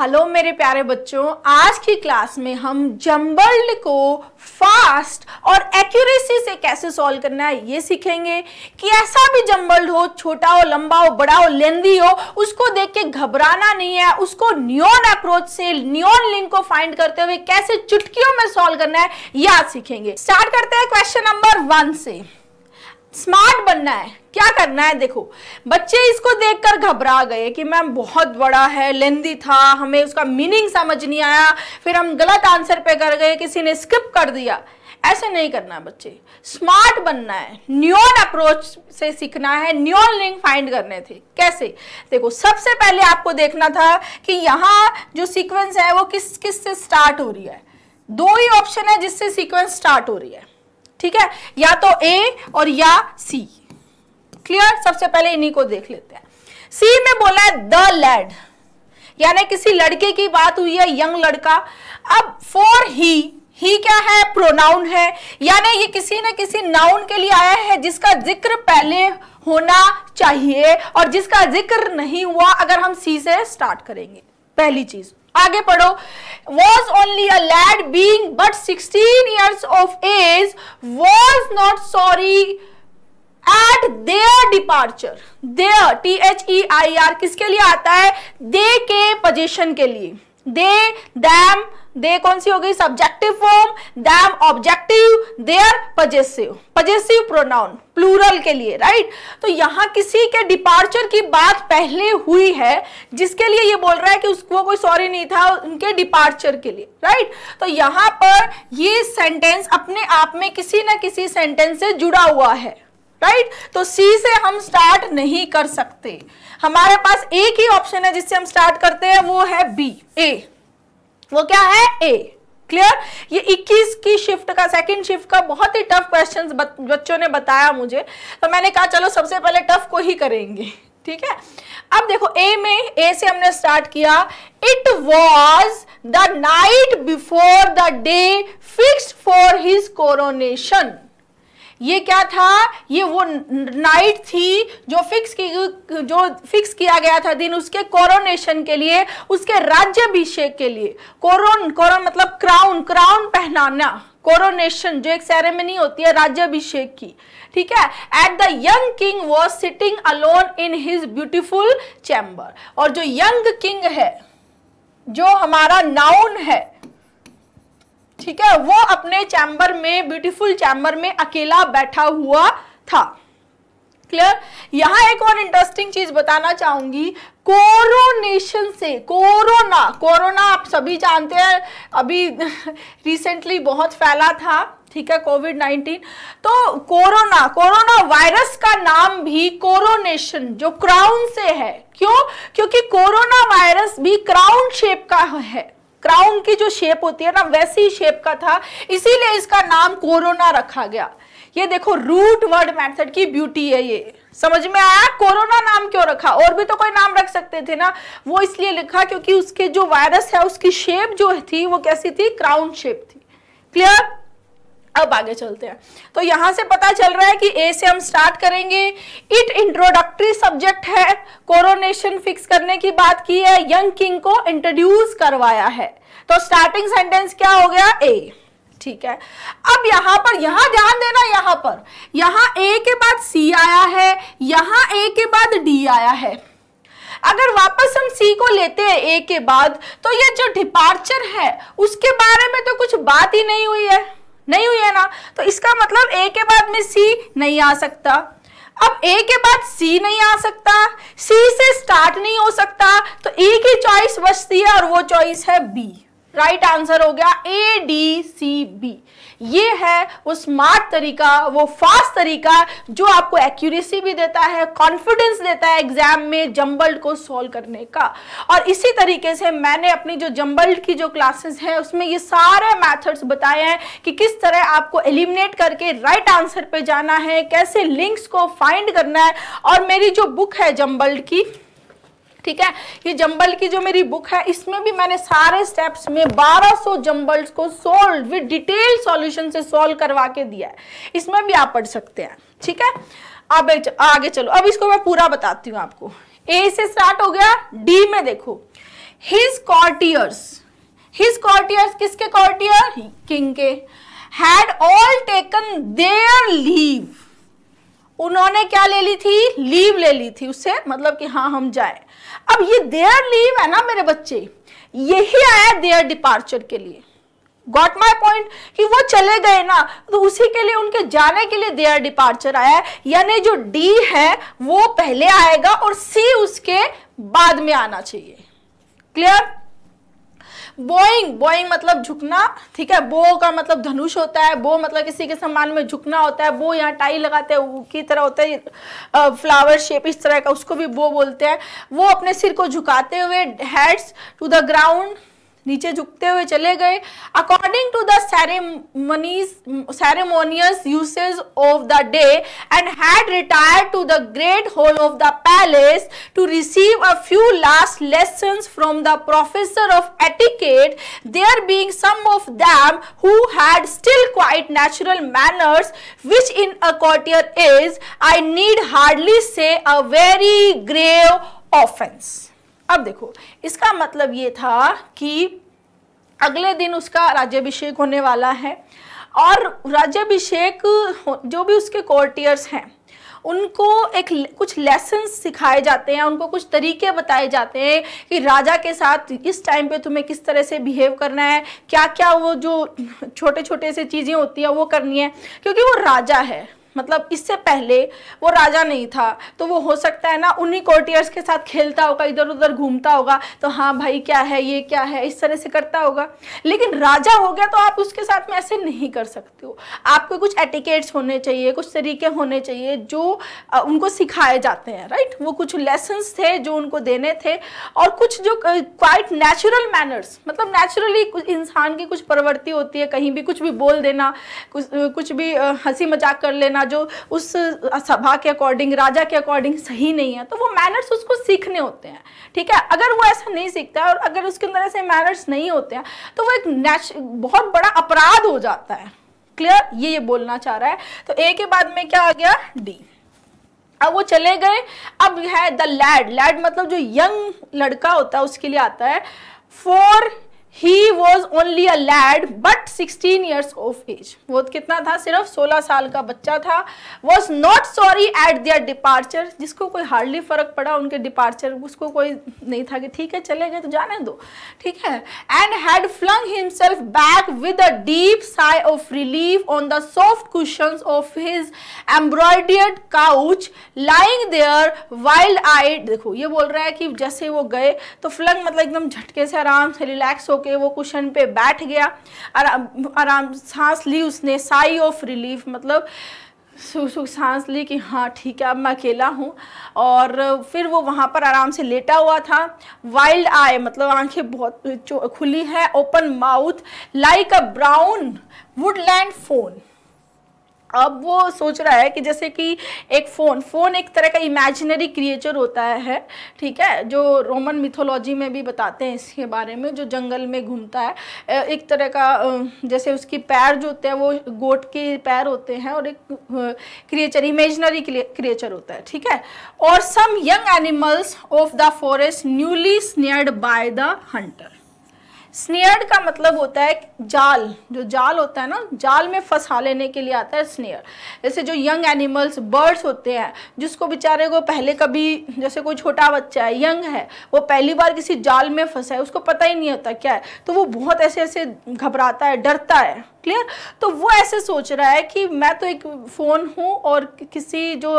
Hello मेरे प्यारे बच्चों आज की क्लास में हम जम्बल्ड को फास्ट और एक्यूरेसी से कैसे सॉल्व करना है ये सीखेंगे कि ऐसा भी जम्बल्ड हो छोटा हो लंबा हो बड़ा हो लेंदी हो उसको देख के घबराना नहीं है उसको न्योन अप्रोच से न्योन लिंक को फाइंड करते हुए कैसे चुटकियों में सॉल्व करना है याद सीखेंगे स्टार्ट करते हैं क्वेश्चन नंबर वन से स्मार्ट बनना है क्या करना है देखो बच्चे इसको देखकर घबरा गए कि मैम बहुत बड़ा है लेंदी था हमें उसका मीनिंग समझ नहीं आया फिर हम गलत आंसर पे कर गए किसी ने स्किप कर दिया ऐसे नहीं करना है बच्चे स्मार्ट बनना है न्यून अप्रोच से सीखना है न्यून लिंक फाइंड करने थे कैसे देखो सबसे पहले आपको देखना था कि यहाँ जो सीक्वेंस है वो किस किस से स्टार्ट हो रही है दो ही ऑप्शन है जिससे सीक्वेंस स्टार्ट हो रही है ठीक है या तो ए और या सी क्लियर सबसे पहले इन्हीं को देख लेते हैं सी में बोला है द लैड यानी किसी लड़के की बात हुई है यंग लड़का अब फॉर ही ही क्या है प्रोनाउन है यानी ये किसी न किसी नाउन के लिए आया है जिसका जिक्र पहले होना चाहिए और जिसका जिक्र नहीं हुआ अगर हम सी से स्टार्ट करेंगे पहली चीज आगे पढ़ो was only a lad being but sixteen years of age was not sorry at their departure their T H E I R किसके लिए आता है दे के पोजिशन के लिए दे दैम दे कौन सी हो गई subjective form them objective their possessive possessive pronoun plural के लिए राइट तो यहाँ किसी के डिपार्चर की बात पहले हुई है जिसके लिए ये बोल रहा है कि उसको कोई सॉरी नहीं था उनके डिपार्चर के लिए राइट तो यहाँ पर ये सेंटेंस अपने आप में किसी ना किसी सेंटेंस से जुड़ा हुआ है राइट right? तो सी से हम स्टार्ट नहीं कर सकते हमारे पास एक ही ऑप्शन है जिससे हम स्टार्ट करते हैं वो है बी ए वो क्या है ए क्लियर ये 21 की शिफ्ट का सेकंड शिफ्ट का बहुत ही टफ क्वेश्चंस बच्चों ने बताया मुझे तो मैंने कहा चलो सबसे पहले टफ को ही करेंगे ठीक है अब देखो ए में ए से हमने स्टार्ट किया it was the night before the day fix for his coronation ये क्या था ये वो नाइट थी जो फिक्स की जो फिक्स किया गया था दिन उसके कोरोनेशन के लिए उसके राज्यभिषेक के लिए कोरोन कोरोन मतलब क्राउन क्राउन पहनाना कोरोनेशन जो एक सेरेमनी होती है राज्यभिषेक की ठीक है at the young king was sitting alone in his beautiful chamber और जो यंग किंग है जो हमारा नाउन है ठीक है वो अपने चैम्बर में ब्यूटीफुल चैम्बर में अकेला बैठा हुआ था क्लियर यहाँ एक और इंटरेस्टिंग चीज बताना चाहूंगी कोरोनेशन से कोरोना कोरोना आप सभी जानते हैं अभी रिसेंटली बहुत फैला था ठीक है कोविड नाइन्टीन तो कोरोना कोरोना वायरस का नाम भी कोरोनेशन जो क्राउन से है क्यों क्योंकि कोरोना वायरस भी क्राउन शेप का है क्राउन की जो शेप होती है ना वैसी शेप का था इसीलिए इसका नाम कोरोना रखा गया ये देखो रूट वर्ड मेथड की ब्यूटी है ये समझ में आया कोरोना नाम क्यों रखा और भी तो कोई नाम रख सकते थे ना वो इसलिए लिखा क्योंकि उसके जो वायरस है उसकी शेप जो थी वो कैसी थी क्राउन शेप थी क्लियर अब आगे चलते हैं तो यहां से पता चल रहा है कि ए से हम स्टार्ट करेंगे इट इंट्रोडक्टरी सब्जेक्ट है कोरोनेशन फिक्स करने की बात की है यंग किंग को इंट्रोड्यूस करवाया है तो स्टार्टिंग सेंटेंस क्या हो गया ए ठीक है अब यहां पर यहां ध्यान देना यहां पर यहां ए के बाद सी आया है यहां ए के बाद डी आया है अगर वापस हम सी को लेते हैं ए के बाद तो ये जो डिपार्चर है उसके बारे में तो कुछ बात ही नहीं हुई है नहीं हुई है ना तो इसका मतलब ए के बाद में सी नहीं आ सकता अब ए के बाद सी नहीं आ सकता सी से स्टार्ट नहीं हो सकता तो ई e की चॉइस बचती है और वो चॉइस है बी राइट आंसर हो गया ए डी सी बी ये है वो स्मार्ट तरीका वो फास्ट तरीका जो आपको एक्यूरेसी भी देता है कॉन्फिडेंस देता है एग्जाम में जम्बल्ड को सॉल्व करने का और इसी तरीके से मैंने अपनी जो जम्बल्ड की जो क्लासेस हैं उसमें ये सारे मैथड्स बताए हैं कि किस तरह आपको एलिमिनेट करके राइट आंसर पर जाना है कैसे लिंक्स को फाइंड करना है और मेरी जो बुक है जम्बल्ड की ठीक है ये जंबल की जो मेरी बुक है इसमें भी मैंने सारे स्टेप्स में 1200 जंबल्स को सोल्व विद डिटेल सॉल्यूशन से सोल्व करवा के दिया है इसमें भी आप पढ़ सकते हैं ठीक है अब आगे चलो अब इसको मैं पूरा बताती हूँ आपको ए से स्टार्ट हो गया डी में देखो हिज कॉर्टियर्स हिज कॉर्टियर्स किसके कॉर्टियर किंग के had all taken their leave उन्होंने क्या ले ली थी लीव ले ली थी उससे मतलब कि हाँ हम जाए अब ये देयर लीव है ना मेरे बच्चे यही आया देयर डिपार्चर के लिए गॉट माई पॉइंट कि वो चले गए ना तो उसी के लिए उनके जाने के लिए देयर डिपार्चर आया है यानी जो डी है वो पहले आएगा और सी उसके बाद में आना चाहिए क्लियर बोइंग बोइंग मतलब झुकना ठीक है बो का मतलब धनुष होता है बो मतलब किसी के सम्मान में झुकना होता है बो यहाँ टाई लगाते हैं की तरह होता है फ्लावर शेप इस तरह का उसको भी बो बोलते हैं वो अपने सिर को झुकाते हुए हेड्स टू द ग्राउंड नीचे झुकते हुए चले गए according to the ceremonies ceremonious usage of the day and had retire to the great hall of the palace to receive a few last lesson from the professor of etiquette there being some of them who had still quite natural manners which in a courtier is I need hardly say a very grave offence अब देखो इसका मतलब ये था कि अगले दिन उसका राज्यभिषेक होने वाला है और राज्यभिषेक जो भी उसके कोर्टियर्स हैं उनको एक कुछ लेसन सिखाए जाते हैं उनको कुछ तरीके बताए जाते हैं कि राजा के साथ इस टाइम पे तुम्हें किस तरह से बिहेव करना है क्या क्या वो जो छोटे छोटे से चीज़ें होती हैं वो करनी है क्योंकि वो राजा है मतलब इससे पहले वो राजा नहीं था तो वो हो सकता है ना उन्हीं कोर्टियर्स के साथ खेलता होगा इधर उधर घूमता होगा तो हाँ भाई क्या है ये क्या है इस तरह से करता होगा लेकिन राजा हो गया तो आप उसके साथ में ऐसे नहीं कर सकते हो आपको कुछ एटिकेट्स होने चाहिए कुछ तरीके होने चाहिए जो उनको सिखाए जाते हैं राइट वो कुछ लेसन्स थे जो उनको देने थे और कुछ जो क्वाइट नेचुरल मैनर्स मतलब नेचुरली इंसान की कुछ प्रवृत्ति होती है कहीं भी कुछ भी बोल देना कुछ कुछ भी हंसी मजाक कर लेना जो उस सभा के अकॉर्डिंग राजा के अकॉर्डिंग सही नहीं है तो वो मैनर्स उसको सीखने होते हैं ठीक है अगर वो ऐसा नहीं सीखता है और अगर उसके अंदर ऐसे मैनर्स नहीं होते हैं तो वो एक बहुत बड़ा अपराध हो जाता है क्लियर ये ये बोलना चाह रहा है तो ए के बाद में क्या आ गया डी अब वो चले गए अब है द लैड लैड मतलब जो यंग लड़का होता है उसके लिए आता है for he was only a lad but 16 years of age वो कितना था सिर्फ 16 साल का बच्चा था was not sorry at their departure जिसको कोई हार्डली फर्क पड़ा उनके डिपार्चर उसको कोई नहीं था कि ठीक है चले गए तो जाने दो ठीक है and had flung himself back with a deep sigh of relief on the soft cushion of his embroidered couch lying there wild eyed देखो ये बोल रहा है कि जैसे वो गए तो फ्लंग मतलब एकदम झटके से आराम से रिलैक्स होकर होके वो कुशन पे बैठ गया आराम आराम सांस ली उसने साई ऑफ रिलीफ मतलब सुख सुख सांस ली कि हाँ ठीक है अब मैं अकेला हूँ और फिर वो वहाँ पर आराम से लेटा हुआ था वाइल्ड आई मतलब आंखें बहुत खुली है open mouth like a brown woodland fawn अब वो सोच रहा है कि जैसे कि एक फ़ोन फ़ोन एक तरह का इमेजिनरी क्रिएचर होता है ठीक है जो रोमन मिथोलॉजी में भी बताते हैं इसके बारे में जो जंगल में घूमता है एक तरह का जैसे उसकी पैर जो होते हैं वो गोट के पैर होते हैं और एक क्रिएचर इमेजिनरी क्रिएचर होता है ठीक है और some young animals of the forest newly snared by the hunter snared का मतलब होता है जाल जो जाल होता है ना जाल में फंसा लेने के लिए आता है स्नेयर जैसे जो यंग एनिमल्स बर्ड्स होते हैं जिसको बेचारे को पहले कभी जैसे कोई छोटा बच्चा है यंग है वो पहली बार किसी जाल में फंसा है उसको पता ही नहीं होता क्या है तो वो बहुत ऐसे ऐसे घबराता है डरता है क्लियर तो वो ऐसे सोच रहा है कि मैं तो एक फ़ोन हूँ और किसी जो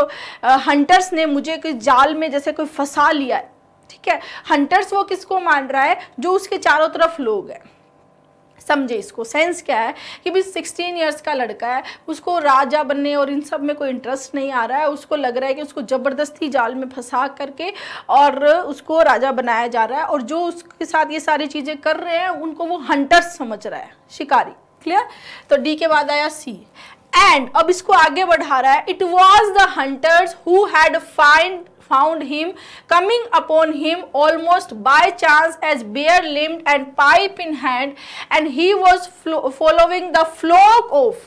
हंटर्स ने मुझे कोई जाल में जैसे कोई फंसा लिया है ठीक है हंटर्स वो किसको मान रहा है जो उसके चारों तरफ लोग हैं समझे इसको सेंस क्या है कि भी 16 इयर्स का लड़का है उसको राजा बनने और इन सब में कोई इंटरेस्ट नहीं आ रहा है उसको लग रहा है कि उसको ज़बरदस्ती जाल में फंसा करके और उसको राजा बनाया जा रहा है और जो उसके साथ ये सारी चीज़ें कर रहे हैं उनको वो हंटर्स समझ रहा है शिकारी क्लियर तो डी के बाद आया सी एंड अब इसको आगे बढ़ा रहा है it was the hunters who had find found him coming upon him almost by chance as bare-limbed and pipe in hand and he was following the flock of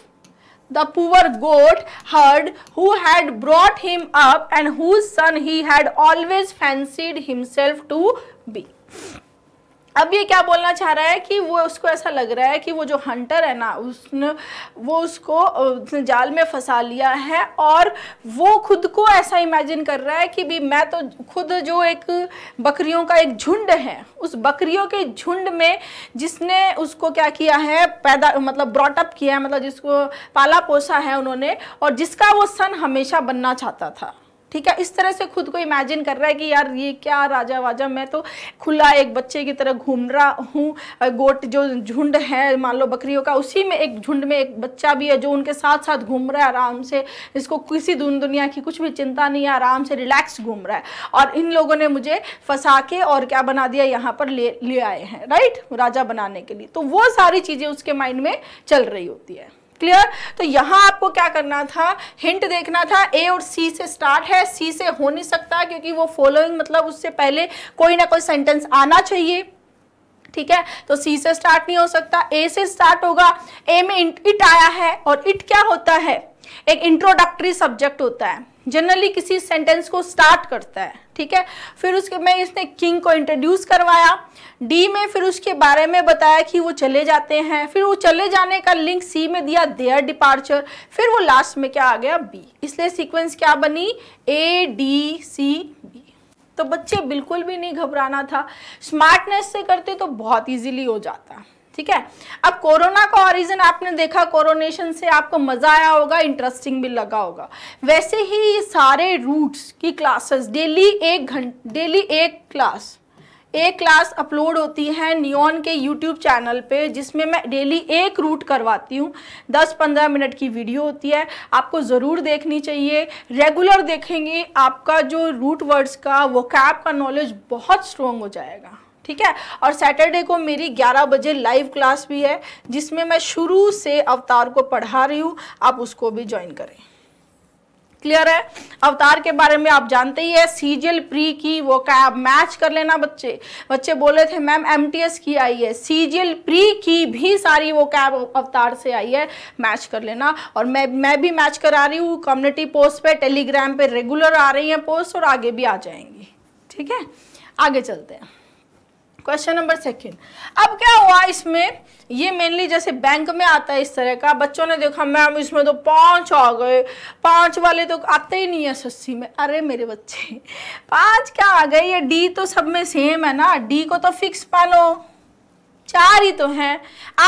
the poor goat herd who had brought him up and whose son he had always fancied himself to be. अब ये क्या बोलना चाह रहा है कि वो उसको ऐसा लग रहा है कि वो जो हंटर है ना उसने वो उसको उसने जाल में फंसा लिया है और वो खुद को ऐसा इमेजिन कर रहा है कि भी मैं तो खुद जो एक बकरियों का एक झुंड है उस बकरियों के झुंड में जिसने उसको क्या किया है पैदा मतलब ब्रॉटअप किया है मतलब जिसको पाला पोसा है उन्होंने और जिसका वो सन हमेशा बनना चाहता था ठीक है इस तरह से खुद को इमेजिन कर रहा है कि यार ये क्या राजा वाजा मैं तो खुला एक बच्चे की तरह घूम रहा हूँ गोट जो झुंड है मान लो बकरियों का उसी में एक झुंड में एक बच्चा भी है जो उनके साथ साथ घूम रहा है आराम से इसको किसी दून दुनिया की कुछ भी चिंता नहीं है आराम से रिलैक्स घूम रहा है और इन लोगों ने मुझे फंसा के और क्या बना दिया यहाँ पर ले ले आए हैं राइट राजा बनाने के लिए तो वो सारी चीज़ें उसके माइंड में चल रही होती है क्लियर तो यहां आपको क्या करना था हिंट देखना था ए और सी से स्टार्ट है सी से हो नहीं सकता क्योंकि वो फॉलोइंग मतलब उससे पहले कोई ना कोई सेंटेंस आना चाहिए ठीक है तो सी से स्टार्ट नहीं हो सकता ए से स्टार्ट होगा ए में इट आया है और इट क्या होता है एक इंट्रोडक्टरी सब्जेक्ट होता है जनरली किसी सेंटेंस को स्टार्ट करता है ठीक है फिर उसके में इसने किंग को इंट्रोड्यूस करवाया डी में फिर उसके बारे में बताया कि वो चले जाते हैं फिर वो चले जाने का लिंक सी में दिया देयर डिपार्चर फिर वो लास्ट में क्या आ गया बी इसलिए सीक्वेंस क्या बनी ए डी सी बी तो बच्चे बिल्कुल भी नहीं घबराना था स्मार्टनेस से करते तो बहुत ईजिली हो जाता ठीक है अब कोरोना का ओरिजिन आपने देखा कोरोनेशन से आपको मज़ा आया होगा इंटरेस्टिंग भी लगा होगा वैसे ही ये सारे रूट्स की क्लासेस डेली एक घंटे डेली एक क्लास एक क्लास अपलोड होती है नियॉन के यूट्यूब चैनल पे जिसमें मैं डेली एक रूट करवाती हूँ 10-15 मिनट की वीडियो होती है आपको ज़रूर देखनी चाहिए रेगुलर देखेंगे आपका जो रूट वर्ड्स का वो का नॉलेज बहुत स्ट्रॉन्ग हो जाएगा ठीक है और सैटरडे को मेरी 11 बजे लाइव क्लास भी है जिसमें मैं शुरू से अवतार को पढ़ा रही हूँ आप उसको भी ज्वाइन करें क्लियर है अवतार के बारे में आप जानते ही है सीजीएल प्री की वो कैब मैच कर लेना बच्चे बच्चे बोले थे मैम एमटीएस की आई है सीजीएल प्री की भी सारी वो कैब अवतार से आई है मैच कर लेना और मैं मैं भी मैच करा रही हूँ कम्युनिटी पोस्ट पे टेलीग्राम पे रेगुलर आ रही हैं पोस्ट और आगे भी आ जाएंगी ठीक है आगे चलते हैं क्वेश्चन नंबर सेकंड अब क्या हुआ इसमें ये मेनली जैसे बैंक में आता है इस तरह का बच्चों ने देखा मैम इसमें तो पाँच आ गए पाँच वाले तो आते ही नहीं है सस्सी में अरे मेरे बच्चे पाँच क्या आ गए ये डी तो सब में सेम है ना डी को तो फिक्स पालो चार ही तो हैं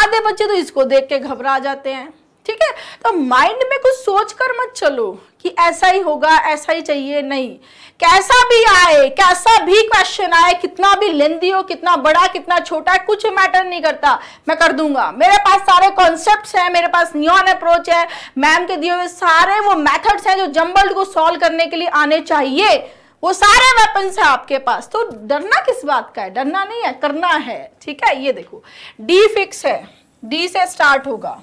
आधे बच्चे तो इसको देख के घबरा जाते हैं ठीक है तो माइंड में कुछ सोच कर मत चलो कि ऐसा ही होगा ऐसा ही चाहिए नहीं कैसा भी आए कैसा भी क्वेश्चन आए कितना भी लेंदी हो कितना बड़ा कितना छोटा कुछ मैटर नहीं करता मैं कर दूंगा मेरे पास सारे कॉन्सेप्ट हैं मेरे पास न्यून अप्रोच है मैम के दिए हुए सारे वो मैथड्स हैं जो जम्बल्ड को सॉल्व करने के लिए आने चाहिए वो सारे वेपन है आपके पास तो डरना किस बात का है डरना नहीं है करना है ठीक है ये देखो डी फिक्स है डी से स्टार्ट होगा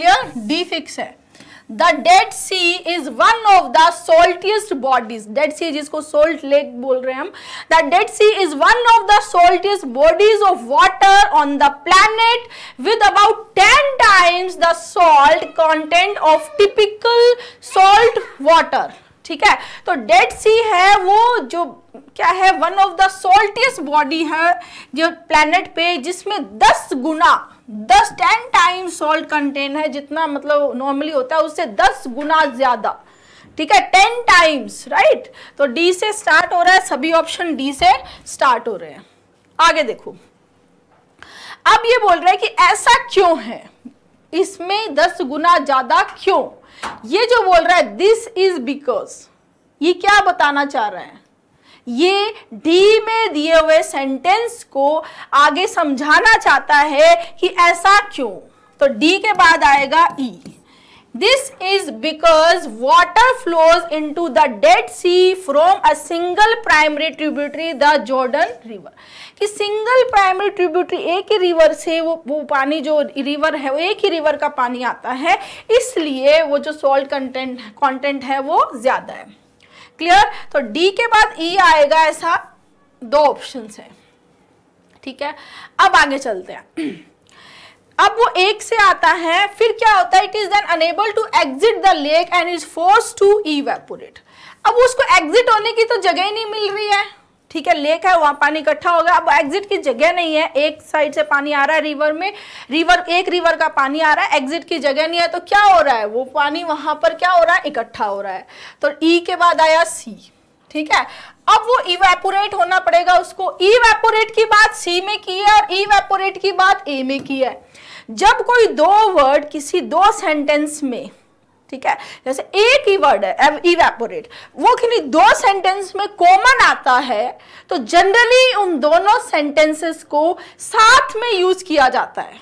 क्लियर डी फिक्स है the Dead Sea is one of the saltiest bodies Dead Sea जिसको सोल्ट लेक बोल रहे हैं हम the Dead Sea is one of the saltiest bodies of water on the planet with about ten times the salt content of typical salt water ठीक है तो dead सी है वो जो क्या है one of the saltiest body है जो प्लैनेट पे जिसमें दस गुना दस टेन टाइम सॉल्ट कंटेंट है जितना मतलब नॉर्मली होता है उससे दस गुना ज्यादा ठीक है टेन टाइम्स राइट तो डी से स्टार्ट हो रहा है सभी ऑप्शन डी से स्टार्ट हो रहे हैं आगे देखो अब ये बोल रहा है कि ऐसा क्यों है इसमें दस गुना ज्यादा क्यों ये जो बोल रहा है दिस इज बिकॉज ये क्या बताना चाह रहे हैं ये डी में दिए हुए सेंटेंस को आगे समझाना चाहता है कि ऐसा क्यों तो डी के बाद आएगा E this is because water flows in to the Dead Sea from a single primary tributary the Jordan River कि सिंगल प्राइमरी ट्रिब्यूटरी एक ही रिवर से वो वो पानी जो रिवर है वो एक ही रिवर का पानी आता है इसलिए वो जो सॉल्ट कंटेंट कॉन्टेंट है वो ज़्यादा है क्लियर तो डी के बाद ई e आएगा ऐसा दो ऑप्शन है ठीक है अब आगे चलते हैं अब वो एक से आता है फिर क्या होता है it is then unable to exit the lake and is force to evaporate अब उसको एग्जिट होने की तो जगह ही नहीं मिल रही है ठीक है लेक है वहाँ पानी इकट्ठा होगा अब एग्जिट की जगह नहीं है एक साइड से पानी आ रहा है रिवर में रिवर एक रिवर का पानी आ रहा है एग्जिट की जगह नहीं है तो क्या हो रहा है वो पानी वहां पर क्या हो रहा है इकट्ठा हो रहा है तो ई e के बाद आया सी ठीक है अब वो इवेपोरेट होना पड़ेगा उसको इवेपोरेट की बात सी में की है और इवेपोरेट की बात ए में की है जब कोई दो वर्ड किसी दो सेंटेंस में ठीक है जैसे एक ही वर्ड है इवेपोरेट वो किन्हीं दो सेंटेंस में कॉमन आता है तो जनरली उन दोनों सेंटेंसेस को साथ में यूज किया जाता है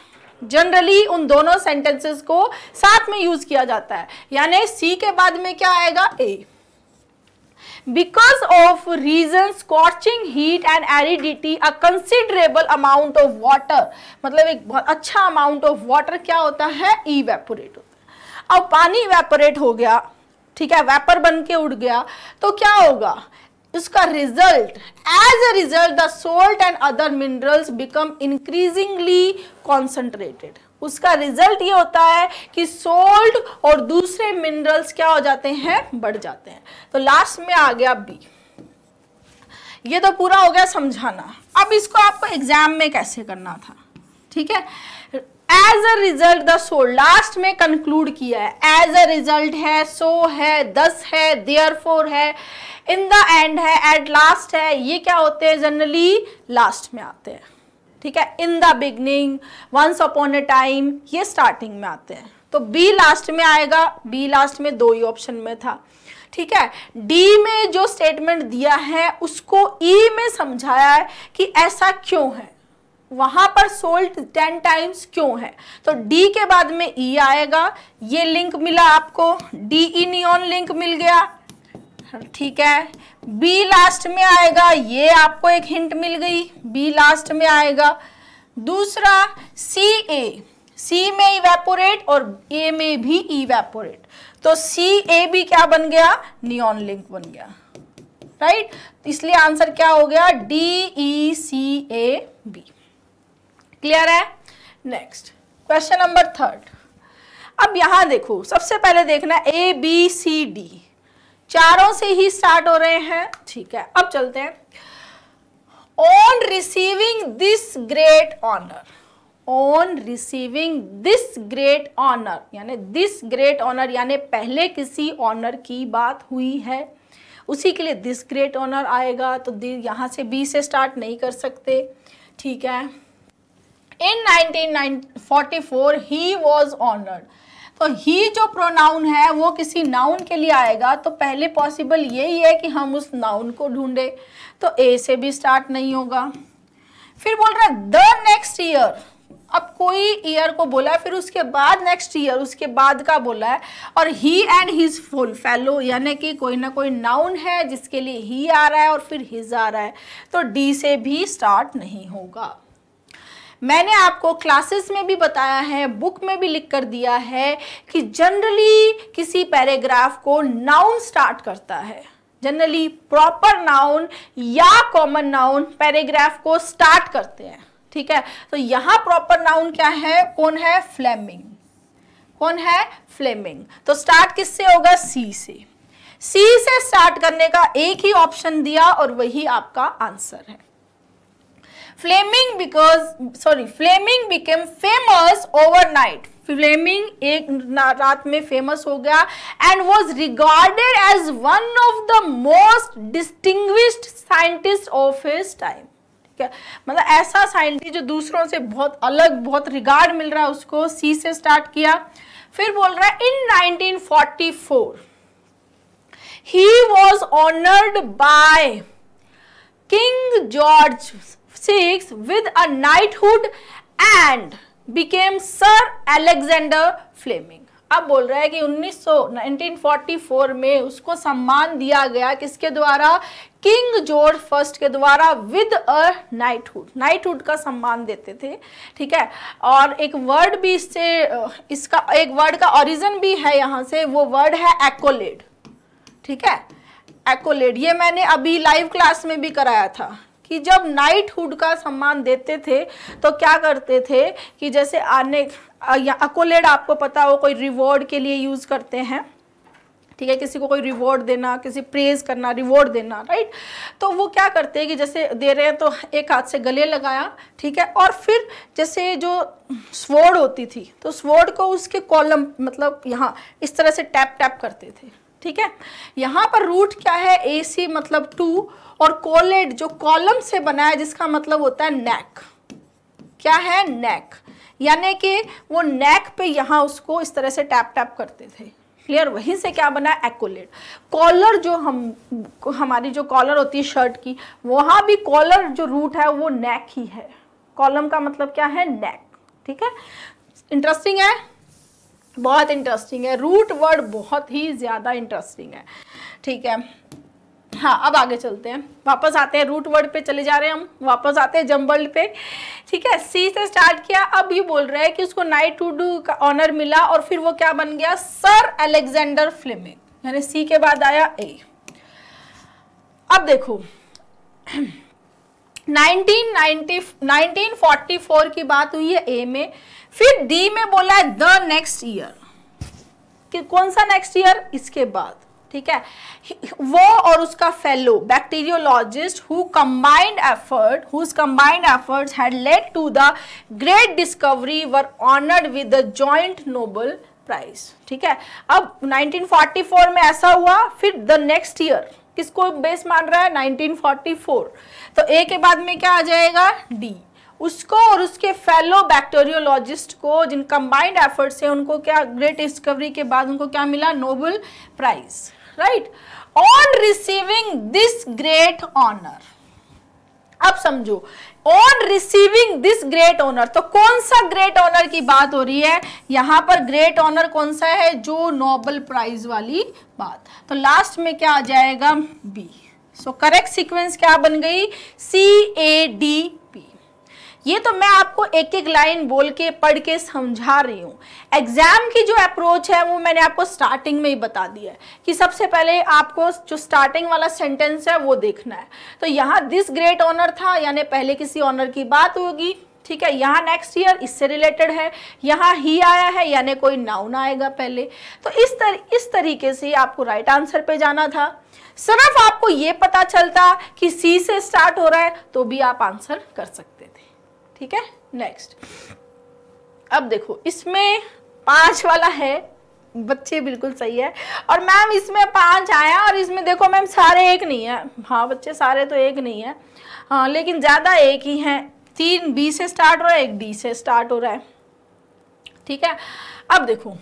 जनरली उन दोनों सेंटेंसेस को साथ में यूज किया जाता है यानी सी के बाद में क्या आएगा ए because of reason scorching heat and aridity a considerable amount of water मतलब एक बहुत अच्छा amount of water क्या होता है evaporate अब पानी वेपोरेट हो गया ठीक है वेपर बन के उड़ गया तो क्या होगा उसका result as a result the salt and other minerals become increasingly concentrated उसका रिजल्ट ये होता है कि सोल्ट और दूसरे मिनरल्स क्या हो जाते हैं बढ़ जाते हैं तो लास्ट में आ गया बी ये तो पूरा हो गया समझाना अब इसको आपको एग्जाम में कैसे करना था ठीक है as a result the so last में कंक्लूड किया है एज अ रिजल्ट है सो है दस है देयर फोर है इन द एंड है एट लास्ट है ये क्या होते हैं जनरली लास्ट में आते हैं ठीक है in the beginning once upon a time ये स्टार्टिंग में आते हैं तो बी लास्ट में आएगा बी लास्ट में दो ही ऑप्शन में था ठीक है डी में जो स्टेटमेंट दिया है उसको ई e में समझाया है कि ऐसा क्यों है वहां पर सोल्ट टेन टाइम्स क्यों है तो डी के बाद में ई e आएगा ये लिंक मिला आपको डी ई नियॉन लिंक मिल गया ठीक है बी लास्ट में आएगा ये आपको एक हिंट मिल गई बी लास्ट में आएगा दूसरा सी ए सी में इवेपोरेट और ए में भी इवेपोरेट तो सी ए भी क्या बन गया नियॉन लिंक बन गया राइट right? इसलिए आंसर क्या हो गया D E C A B clear है नेक्स्ट क्वेश्चन नंबर थर्ड अब यहां देखो सबसे पहले देखना ए बी सी डी चारों से ही स्टार्ट हो रहे हैं ठीक है अब चलते हैं on receiving this great honour on receiving this great honour यानी दिस ग्रेट ऑनर यानी पहले किसी ऑनर की बात हुई है उसी के लिए दिस ग्रेट ऑनर आएगा तो यहां से बी से स्टार्ट नहीं कर सकते ठीक है इन 1944 ही वाज ऑनर्ड तो ही जो प्रोनाउन है वो किसी नाउन के लिए आएगा तो पहले पॉसिबल यही है कि हम उस नाउन को ढूंढे तो ए से भी स्टार्ट नहीं होगा फिर बोल रहा है द नेक्स्ट ईयर अब कोई ईयर को बोला है फिर उसके बाद नेक्स्ट ईयर उसके बाद का बोला है और he and his full fellow यानी कि कोई ना कोई नाउन है जिसके लिए ही आ रहा है और फिर हिज आ रहा है तो डी से भी स्टार्ट नहीं होगा मैंने आपको क्लासेस में भी बताया है बुक में भी लिख कर दिया है कि जनरली किसी पैराग्राफ को नाउन स्टार्ट करता है जनरली प्रॉपर नाउन या कॉमन नाउन पैराग्राफ को स्टार्ट करते हैं ठीक है तो यहाँ प्रॉपर नाउन क्या है कौन है फ्लेमिंग कौन है फ्लेमिंग तो स्टार्ट किससे होगा सी से सी से स्टार्ट करने का एक ही ऑप्शन दिया और वही आपका आंसर है Fleming because sorry Fleming became famous overnight Fleming एक रात में फेमस हो गया and was regarded as one of the most distinguished scientist of his time मतलब ऐसा साइंटिस्ट जो दूसरों से बहुत अलग बहुत रिगार्ड मिल रहा है उसको सी से स्टार्ट किया फिर बोल रहा है in 1944 he was honoured by King George 6 with a knighthood and became Sir Alexander Fleming. अब बोल रहा है कि 1900 1944 में उसको सम्मान दिया गया किसके द्वारा किंग जॉर्ज फर्स्ट के द्वारा विद अ नाइटहुड नाइटहुड का सम्मान देते थे ठीक है और एक वर्ड भी इससे इसका एक वर्ड का ओरिजिन भी है यहाँ से वो वर्ड है एकोलेड ठीक है एक्ोलेड ये मैंने अभी लाइव क्लास में भी कराया था कि जब नाइटहुड का सम्मान देते थे तो क्या करते थे कि जैसे आने या अकोलेड आपको पता हो कोई रिवॉर्ड के लिए यूज़ करते हैं ठीक है किसी को कोई रिवॉर्ड देना किसी प्रेज करना रिवॉर्ड देना राइट तो वो क्या करते हैं कि जैसे दे रहे हैं तो एक हाथ से गले लगाया ठीक है और फिर जैसे जो स्वोर्ड होती थी तो स्वॉर्ड को उसके कॉलम मतलब यहाँ इस तरह से टैप टैप करते थे ठीक है यहाँ पर रूट क्या है ए सी मतलब टू और कोलेड जो कॉलम से बना है जिसका मतलब होता है नेक क्या है नेक यानी कि वो नेक पे यहाँ उसको इस तरह से टैप टैप करते थे क्लियर वहीं से क्या बना एक्ट कॉलर जो हम हमारी जो कॉलर होती है शर्ट की वहाँ भी कॉलर जो रूट है वो नेक ही है कॉलम का मतलब क्या है नेक ठीक है इंटरेस्टिंग है बहुत इंटरेस्टिंग है रूट वर्ड बहुत ही ज़्यादा इंटरेस्टिंग है ठीक है हाँ अब आगे चलते हैं वापस आते हैं रूट वर्ड पे चले जा रहे हैं हम वापस आते हैं जम्बल्ड पे ठीक है सी से स्टार्ट किया अब ये बोल रहा है कि उसको नाइट टू डू का ऑनर मिला और फिर वो क्या बन गया सर अलेक्जेंडर फ्लेमिंग यानी सी के बाद आया ए अब देखो 1990 1944 की बात हुई है ए में फिर डी में बोला है द नेक्स्ट ईयर कि कौन सा नेक्स्ट ईयर इसके बाद ठीक है वो और उसका fellow bacteriologist who combined effort whose combined efforts had led to the great discovery were honoured with the joint Nobel prize ठीक है अब 1944 में ऐसा हुआ फिर द नेक्स्ट ईयर किसको बेस मान रहा है 1944 तो ए के बाद में क्या आ जाएगा डी उसको और उसके फेलो बैक्टेरियोलॉजिस्ट को जिन कंबाइंड एफर्ट से उनको क्या ग्रेट डिस्कवरी के बाद उनको क्या मिला Nobel prize right on receiving this great honour अब समझो on receiving this great honour तो कौन सा ग्रेट ऑनर की बात हो रही है यहां पर ग्रेट ऑनर कौन सा है जो नोबल प्राइज वाली बात तो लास्ट में क्या आ जाएगा बी सो करेक्ट सीक्वेंस क्या बन गई सी ए डी ये तो मैं आपको एक एक लाइन बोल के पढ़ के समझा रही हूँ एग्ज़ाम की जो अप्रोच है वो मैंने आपको स्टार्टिंग में ही बता दिया है कि सबसे पहले आपको जो स्टार्टिंग वाला सेंटेंस है वो देखना है तो यहाँ दिस ग्रेट ऑनर था यानी पहले किसी ऑनर की बात होगी ठीक है यहाँ नेक्स्ट ईयर इससे रिलेटेड है यहाँ ही आया है यानी कोई नाउन आएगा पहले तो इस तर इस तरीके से आपको राइट आंसर पे जाना था सिर्फ आपको ये पता चलता कि सी से स्टार्ट हो रहा है तो भी आप आंसर कर सकते थे ठीक है नेक्स्ट अब देखो इसमें पांच वाला है बच्चे बिल्कुल सही है और मैम इसमें पांच आया और इसमें देखो मैम सारे एक नहीं है हाँ बच्चे सारे तो एक नहीं है हाँ लेकिन ज़्यादा एक ही है तीन बी से स्टार्ट हो रहा है एक डी से स्टार्ट हो रहा है ठीक है अब देखो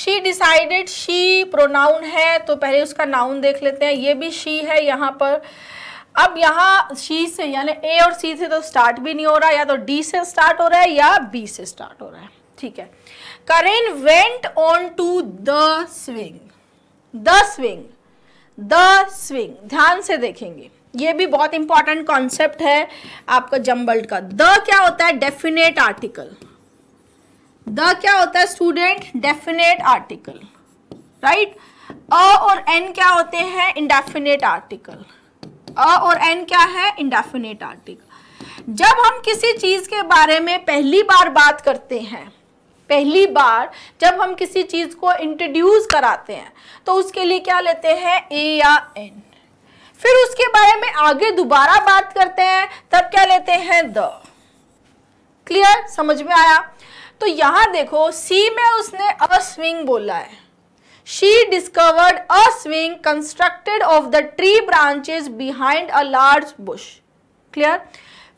शी डिसाइडेड शी प्रोनाउन है तो पहले उसका नाउन देख लेते हैं ये भी शी है यहाँ पर अब यहाँ सी से यानी ए और सी से तो स्टार्ट भी नहीं हो रहा या तो डी से स्टार्ट हो रहा है या बी से स्टार्ट हो रहा है ठीक है Karen went on to the swing the swing the swing ध्यान से देखेंगे ये भी बहुत इंपॉर्टेंट कॉन्सेप्ट है आपका जम्बल्ट का द क्या होता है डेफिनेट आर्टिकल द क्या होता है student definite article right a और एन क्या होते हैं इनडेफिनेट आर्टिकल अ और एन क्या है इंडेफिनेट आर्टिकल जब हम किसी चीज़ के बारे में पहली बार बात करते हैं पहली बार जब हम किसी चीज़ को इंट्रोड्यूस कराते हैं तो उसके लिए क्या लेते हैं ए या एन फिर उसके बारे में आगे दोबारा बात करते हैं तब क्या लेते हैं द क्लियर समझ में आया तो यहां देखो सी में उसने अस्विंग बोला है she discovered a swing constructed of the tree branches behind a large bush clear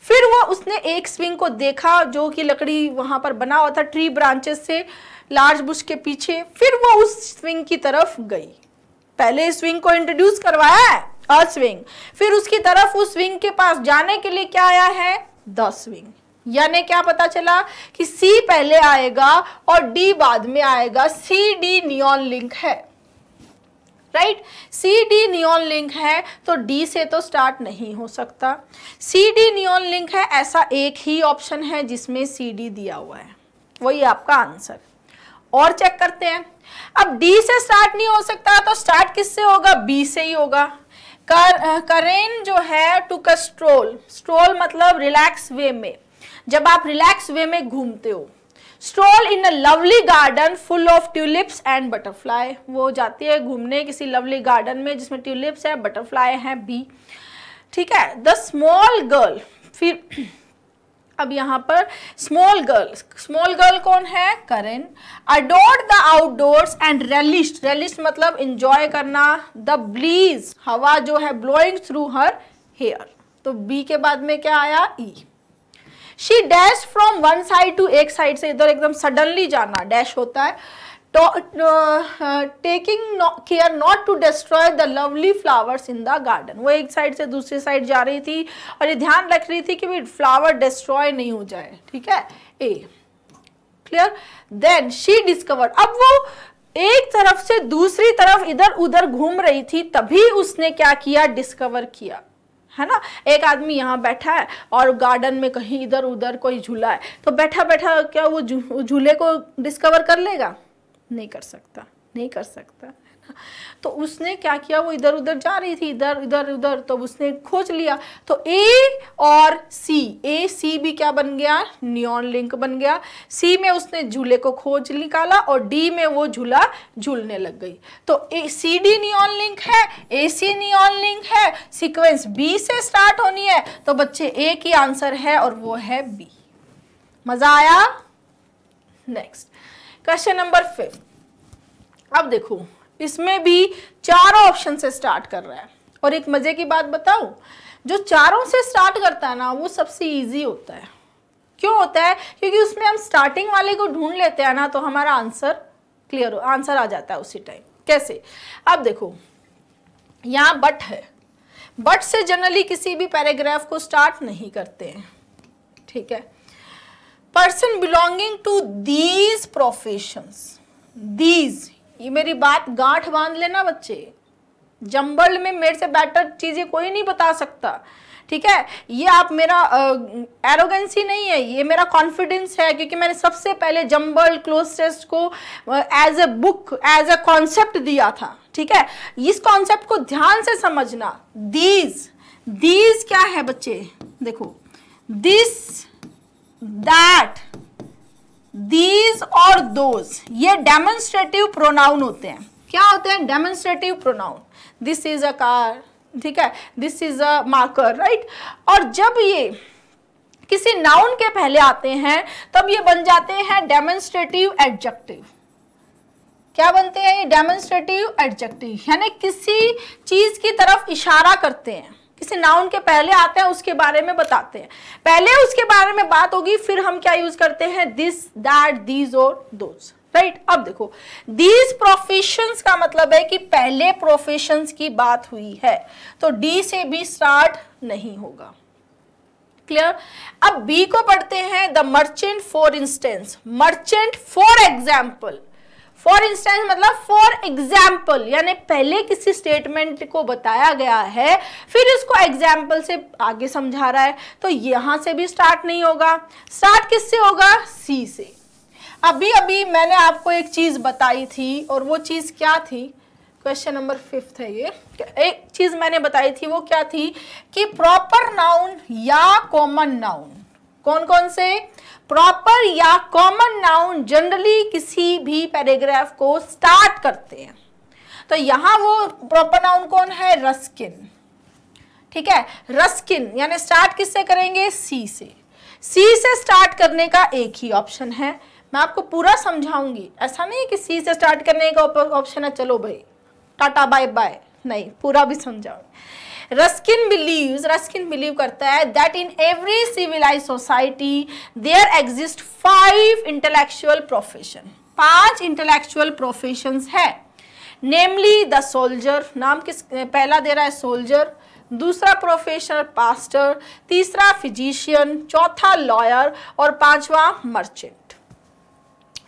फिर वो उसने एक स्विंग को देखा जो कि लकड़ी वहां पर बना हुआ था ट्री ब्रांचेस से लार्ज बुश के पीछे फिर वो उस स्विंग की तरफ गई पहले स्विंग को इंट्रोड्यूस करवाया है अ स्विंग फिर उसकी तरफ उस स्विंग के पास जाने के लिए क्या आया है द स्विंग यानी क्या पता चला कि सी पहले आएगा और डी बाद में आएगा सी डी नियॉन लिंक है right C D neon link है तो डी से तो स्टार्ट नहीं हो सकता सी डी नियॉन लिंक है ऐसा एक ही ऑप्शन है जिसमें सी डी दिया हुआ है वही आपका आंसर और चेक करते हैं अब डी से स्टार्ट नहीं हो सकता तो स्टार्ट किससे होगा बी से ही होगा कर करेन uh, जो है टू कस्ट्रोल स्ट्रोल मतलब रिलैक्स वे में जब आप रिलैक्स वे में घूमते हो stroll in a lovely garden full of tulips and butterfly वो जाती है घूमने किसी लवली गार्डन में जिसमें ट्यूलिप्स है बटरफ्लाई है बी ठीक है द स्मॉल गर्ल फिर अब यहां पर स्मॉल गर्ल स्मॉल गर्ल कौन है Karen adore the outdoors and relished relished मतलब इंजॉय करना द ब्लीज हवा जो है ब्लोइंग थ्रू हर हेयर तो बी के बाद में क्या आया E e. She dash from one side to एक साइड से इधर एकदम सडनली जाना डैश होता है taking care not to destroy the lovely flowers in the garden वो एक साइड से दूसरी साइड जा रही थी और ये ध्यान रख रही थी कि भी फ्लावर डिस्ट्रॉय नहीं हो जाए ठीक है A clear then she discover अब वो एक तरफ से दूसरी तरफ इधर उधर घूम रही थी तभी उसने क्या किया डिस्कवर किया है ना एक आदमी यहाँ बैठा है और गार्डन में कहीं इधर उधर कोई झूला है तो बैठा बैठा क्या वो झूले को डिस्कवर कर लेगा नहीं कर सकता नहीं कर सकता तो उसने क्या किया वो इधर उधर जा रही थी इधर इधर उधर तो उसने खोज लिया तो ए और सी ए सी भी क्या बन गया नियॉन लिंक बन गया सी में उसने झूले को खोज निकाला और डी में वो झूला झूलने लग गई तो A C D neon link है ए सी नियॉन लिंक है सीक्वेंस बी से स्टार्ट होनी है तो बच्चे ए की आंसर है और वो है बी मजा आया नेक्स्ट क्वेश्चन नंबर फिफ्थ अब देखो इसमें भी चारों ऑप्शन से स्टार्ट कर रहा है और एक मज़े की बात बताऊँ जो चारों से स्टार्ट करता है ना वो सबसे ईजी होता है क्यों होता है क्योंकि उसमें हम स्टार्टिंग वाले को ढूंढ लेते हैं ना तो हमारा आंसर क्लियर आंसर आ जाता है उसी टाइम कैसे अब देखो यहाँ बट है बट से जनरली किसी भी पैराग्राफ को स्टार्ट नहीं करते हैं ठीक है person belonging to these professions these ये मेरी बात गांठ बांध लेना बच्चे जंबल में मेरे से बेटर चीज़ें कोई नहीं बता सकता ठीक है ये आप मेरा एरोगेंसी नहीं है ये मेरा कॉन्फिडेंस है क्योंकि मैंने सबसे पहले जंबल क्लोज टेस्ट को as a book as a concept दिया था ठीक है इस कॉन्सेप्ट को ध्यान से समझना दीज दीज क्या है बच्चे देखो दिस दैट दीज और दोज ये डेमोन्स्ट्रेटिव प्रोनाउन होते हैं क्या होते हैं demonstrative pronoun this is a car ठीक है this is a marker right और जब ये किसी नाउन के पहले आते हैं तब ये बन जाते हैं डेमोन्स्ट्रेटिव एडजेक्टिव क्या बनते हैं ये डेमोन्स्ट्रेटिव एडजेक्टिव यानी किसी चीज की तरफ इशारा करते हैं किसी नाउन के पहले आते हैं उसके बारे में बताते हैं पहले उसके बारे में बात होगी फिर हम क्या यूज करते हैं दिस दैट दीज और दोज राइट right? अब देखो दीज प्रोफेशंस का मतलब है कि पहले प्रोफेशंस की बात हुई है तो डी से भी स्टार्ट नहीं होगा क्लियर अब बी को पढ़ते हैं the merchant for instance merchant for example for instance मतलब फॉर एग्जाम्पल यानी पहले किसी स्टेटमेंट को बताया गया है फिर इसको एग्जाम्पल से आगे समझा रहा है तो यहाँ से भी स्टार्ट नहीं होगा स्टार्ट किससे होगा सी से अभी अभी मैंने आपको एक चीज़ बताई थी और वो चीज़ क्या थी क्वेश्चन नंबर फिफ्थ है ये एक चीज़ मैंने बताई थी वो क्या थी कि प्रॉपर नाउन या कॉमन नाउन कौन कौन से प्रॉपर या कॉमन नाउन जनरली किसी भी पैराग्राफ को स्टार्ट करते हैं तो यहां वो प्रॉपर नाउन कौन है रस्किन ठीक है रस्किन यानी स्टार्ट किससे करेंगे सी से सी से स्टार्ट करने का एक ही ऑप्शन है मैं आपको पूरा समझाऊंगी ऐसा नहीं कि सी से स्टार्ट करने का ऑप्शन है चलो भाई टाटा बाय बाय नहीं पूरा भी समझाऊंगी रस्किन बिलीव रस्किन बिलीव करता है that in every civilise society there exist five intellectual profession पांच इंटेलेक्चुअल प्रोफेशन है नेमली द सोल्जर नाम किस पहला दे रहा है सोल्जर दूसरा प्रोफेशनल पास्टर तीसरा फिजिशियन चौथा लॉयर और पांचवा मर्चेंट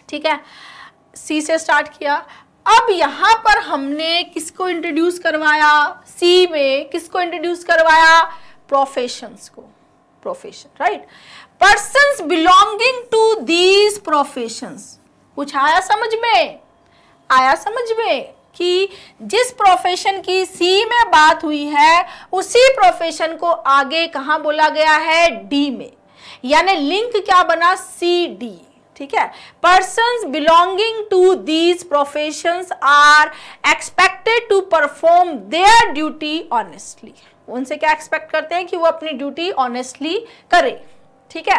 ठीक है सी से स्टार्ट किया अब यहाँ पर हमने किसको इंट्रोड्यूस करवाया सी में किसको इंट्रोड्यूस करवाया प्रोफेशंस को profession right person belonging to these professions कुछ आया समझ में आया समझ में कि जिस प्रोफेशन की सी में बात हुई है उसी प्रोफेशन को आगे कहा बोला गया है डी में यानी लिंक क्या बना सी डी ठीक है person belonging to these profession are expected to perform their duty honestly उनसे क्या एक्सपेक्ट करते हैं कि वो अपनी ड्यूटी ऑनेस्टली करे ठीक है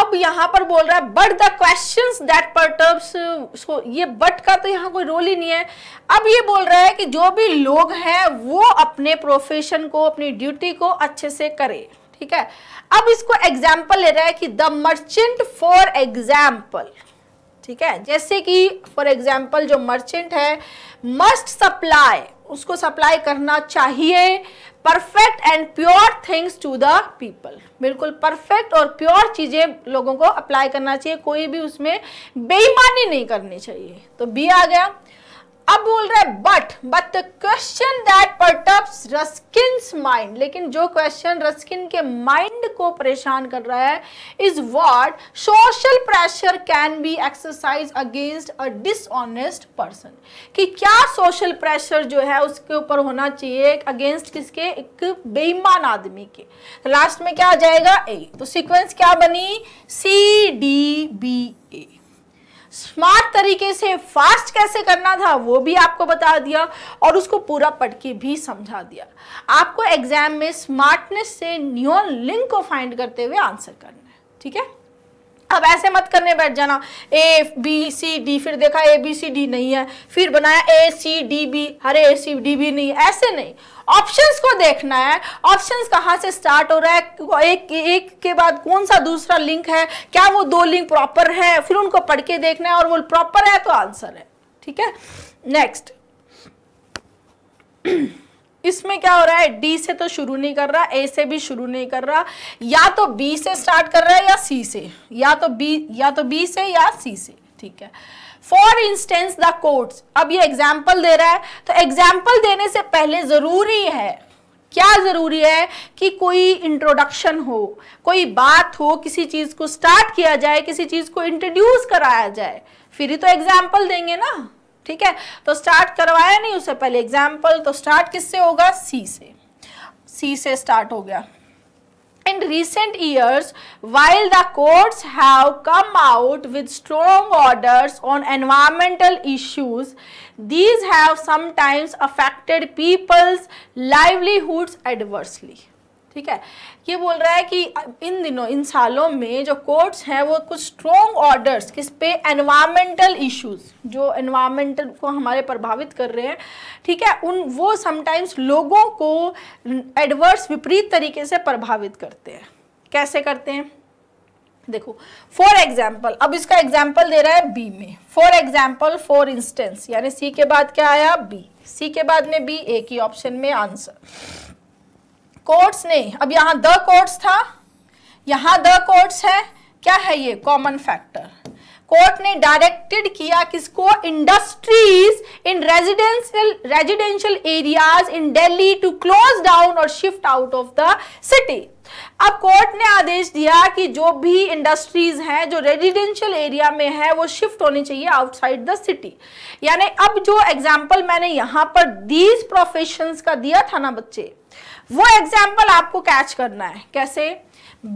अब यहां पर बोल रहा है but the question that perturbs ये बट का तो यहां कोई रोल ही नहीं है अब ये बोल रहा है कि जो भी लोग हैं वो अपने प्रोफेशन को अपनी ड्यूटी को अच्छे से करें ठीक है अब इसको एग्जाम्पल ले रहा है कि द मर्चेंट फॉर एग्जाम्पल ठीक है जैसे कि फॉर एग्जाम्पल जो मर्चेंट है मस्ट सप्लाई उसको सप्लाई करना चाहिए perfect and pure things to the people बिल्कुल परफेक्ट और प्योर चीज़ें लोगों को अप्लाई करना चाहिए कोई भी उसमें बेईमानी नहीं करनी चाहिए तो बी आ गया अब बोल रहा है but but the question that perturbs Ruskin mind लेकिन जो क्वेश्चन रस्किन के माइंड को परेशान कर रहा है is what social pressure can be exercise against a dishonest person कि क्या सोशल प्रेशर जो है उसके ऊपर होना चाहिए अगेंस्ट किसके एक बेईमान आदमी के लास्ट में क्या आ जाएगा ए तो सीक्वेंस क्या बनी C D B A smart तरीके से फास्ट कैसे करना था वो भी आपको बता दिया और उसको पूरा पढ़ के भी समझा दिया आपको एग्जाम में स्मार्टनेस से न्यून लिंक को फाइंड करते हुए आंसर करना है ठीक है अब ऐसे मत करने बैठ जाना ए बी सी डी फिर देखा ए बी सी डी नहीं है फिर बनाया ए सी डी बी अरे ए सी डी बी नहीं ऐसे नहीं ऑप्शंस को देखना है ऑप्शंस कहाँ से स्टार्ट हो रहा है एक एक के बाद कौन सा दूसरा लिंक है क्या वो दो लिंक प्रॉपर है फिर उनको पढ़ के देखना है और वो प्रॉपर है तो आंसर है ठीक है नेक्स्ट इसमें क्या हो रहा है डी से तो शुरू नहीं कर रहा ए से भी शुरू नहीं कर रहा या तो बी से स्टार्ट कर रहा है या सी से या तो बी या तो बी से या सी से ठीक है फॉर इंस्टेंस द कोर्ट्स अब ये एग्जाम्पल दे रहा है तो एग्जाम्पल देने से पहले ज़रूरी है क्या ज़रूरी है कि कोई इंट्रोडक्शन हो कोई बात हो किसी चीज़ को स्टार्ट किया जाए किसी चीज़ को इंट्रोड्यूस कराया जाए फिर ही तो एग्जाम्पल देंगे ना ठीक है तो स्टार्ट करवाया नहीं उससे पहले एग्जाम्पल तो स्टार्ट किससे होगा सी से सी से स्टार्ट हो गया In recent years, while the courts have come out with strong orders on environmental issues, these have sometimes affected people's livelihoods adversely. ठीक है ये बोल रहा है कि इन दिनों इन सालों में जो कोर्ट्स हैं वो कुछ स्ट्रॉन्ग ऑर्डर्स किस पे एनवायरमेंटल इश्यूज जो एनवायरमेंटल को हमारे प्रभावित कर रहे हैं ठीक है उन वो समटाइम्स लोगों को एडवर्स विपरीत तरीके से प्रभावित करते हैं कैसे करते हैं देखो फॉर एग्जाम्पल अब इसका एग्जाम्पल दे रहा है बी में फॉर एग्जाम्पल फॉर इंस्टेंस यानी सी के बाद क्या आया बी सी के बाद में बी ए की ऑप्शन में आंसर कोर्ट्स ने अब यहां द कोर्ट्स था यहां द कोर्ट्स है क्या है ये कॉमन फैक्टर कोर्ट ने डायरेक्टेड किया किसको industries in residential residential areas in Delhi to close down और shift out of the city अब कोर्ट ने आदेश दिया कि जो भी इंडस्ट्रीज हैं जो रेजिडेंशियल एरिया में है वो शिफ्ट होनी चाहिए आउटसाइड द सिटी यानी अब जो एग्जांपल मैंने यहां पर दीज प्रोफेशंस का दिया था ना बच्चे वो एग्जाम्पल आपको कैच करना है कैसे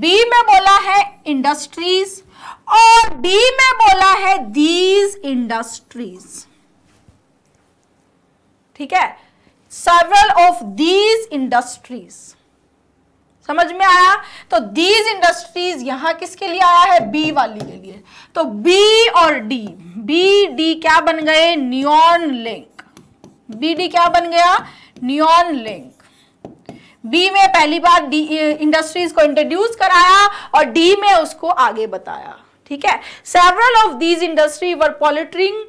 बी में बोला है इंडस्ट्रीज और डी में बोला है दीज इंडस्ट्रीज ठीक है सर्वल ऑफ दीज इंडस्ट्रीज समझ में आया तो दीज इंडस्ट्रीज यहां किसके लिए आया है बी वाली के लिए तो बी और डी बी डी क्या बन गए न्योन लिंक बी डी क्या बन गया न्योन लिंक बी में पहली बार इंडस्ट्रीज को इंट्रोड्यूस कराया और डी में उसको आगे बताया ठीक है several of these industry were polluting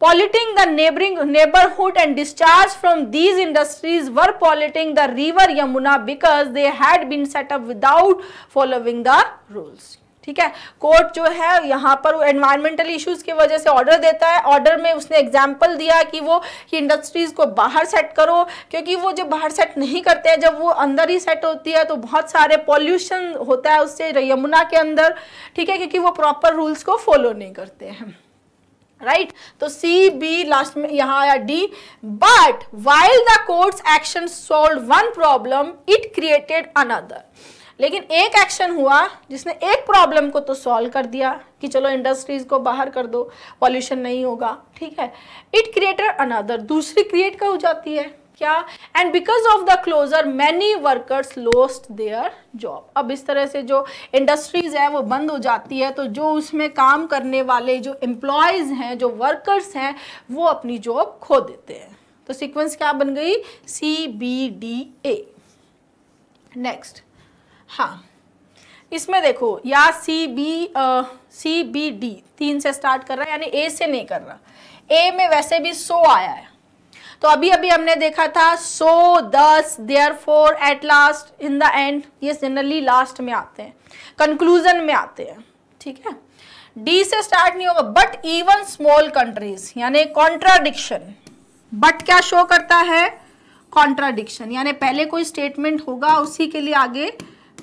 polluting the neighbouring neighbourhood and discharge from these industries were polluting the river Yamuna because they had been set up without following the rules ठीक है कोर्ट जो है यहाँ पर वो एनवायरमेंटल इश्यूज की वजह से ऑर्डर देता है ऑर्डर में उसने एग्जाम्पल दिया कि वो कि इंडस्ट्रीज़ को बाहर सेट करो क्योंकि वो जब बाहर सेट नहीं करते हैं जब वो अंदर ही सेट होती है तो बहुत सारे पॉल्यूशन होता है उससे यमुना के अंदर ठीक है क्योंकि वो प्रॉपर रूल्स को फॉलो नहीं करते हैं राइट right? तो सी बी लास्ट में यहाँ आया D but while the courts action solve one problem it created another लेकिन एक एक्शन हुआ जिसने एक प्रॉब्लम को तो सॉल्व कर दिया कि चलो इंडस्ट्रीज को बाहर कर दो पॉल्यूशन नहीं होगा ठीक है इट क्रिएटर अनदर दूसरी क्रिएट कर हो जाती है क्या and because of the closure many workers lost their job अब इस तरह से जो इंडस्ट्रीज है वो बंद हो जाती है तो जो उसमें काम करने वाले जो एम्प्लॉयज़ हैं जो वर्कर्स हैं वो अपनी जॉब खो देते हैं तो सीक्वेंस क्या बन गई C B D A next हाँ इसमें देखो या C B C B D तीन से स्टार्ट कर रहा है यानी ए से नहीं कर रहा ए में वैसे भी सो आया है तो अभी अभी हमने देखा था so thus therefore at last in the end ये जनरली लास्ट में आते हैं कंक्लूजन में आते हैं ठीक है डी से स्टार्ट नहीं होगा बट इवन स्मॉल कंट्रीज यानी कॉन्ट्राडिक्शन बट क्या शो करता है कॉन्ट्राडिक्शन यानी पहले कोई स्टेटमेंट होगा उसी के लिए आगे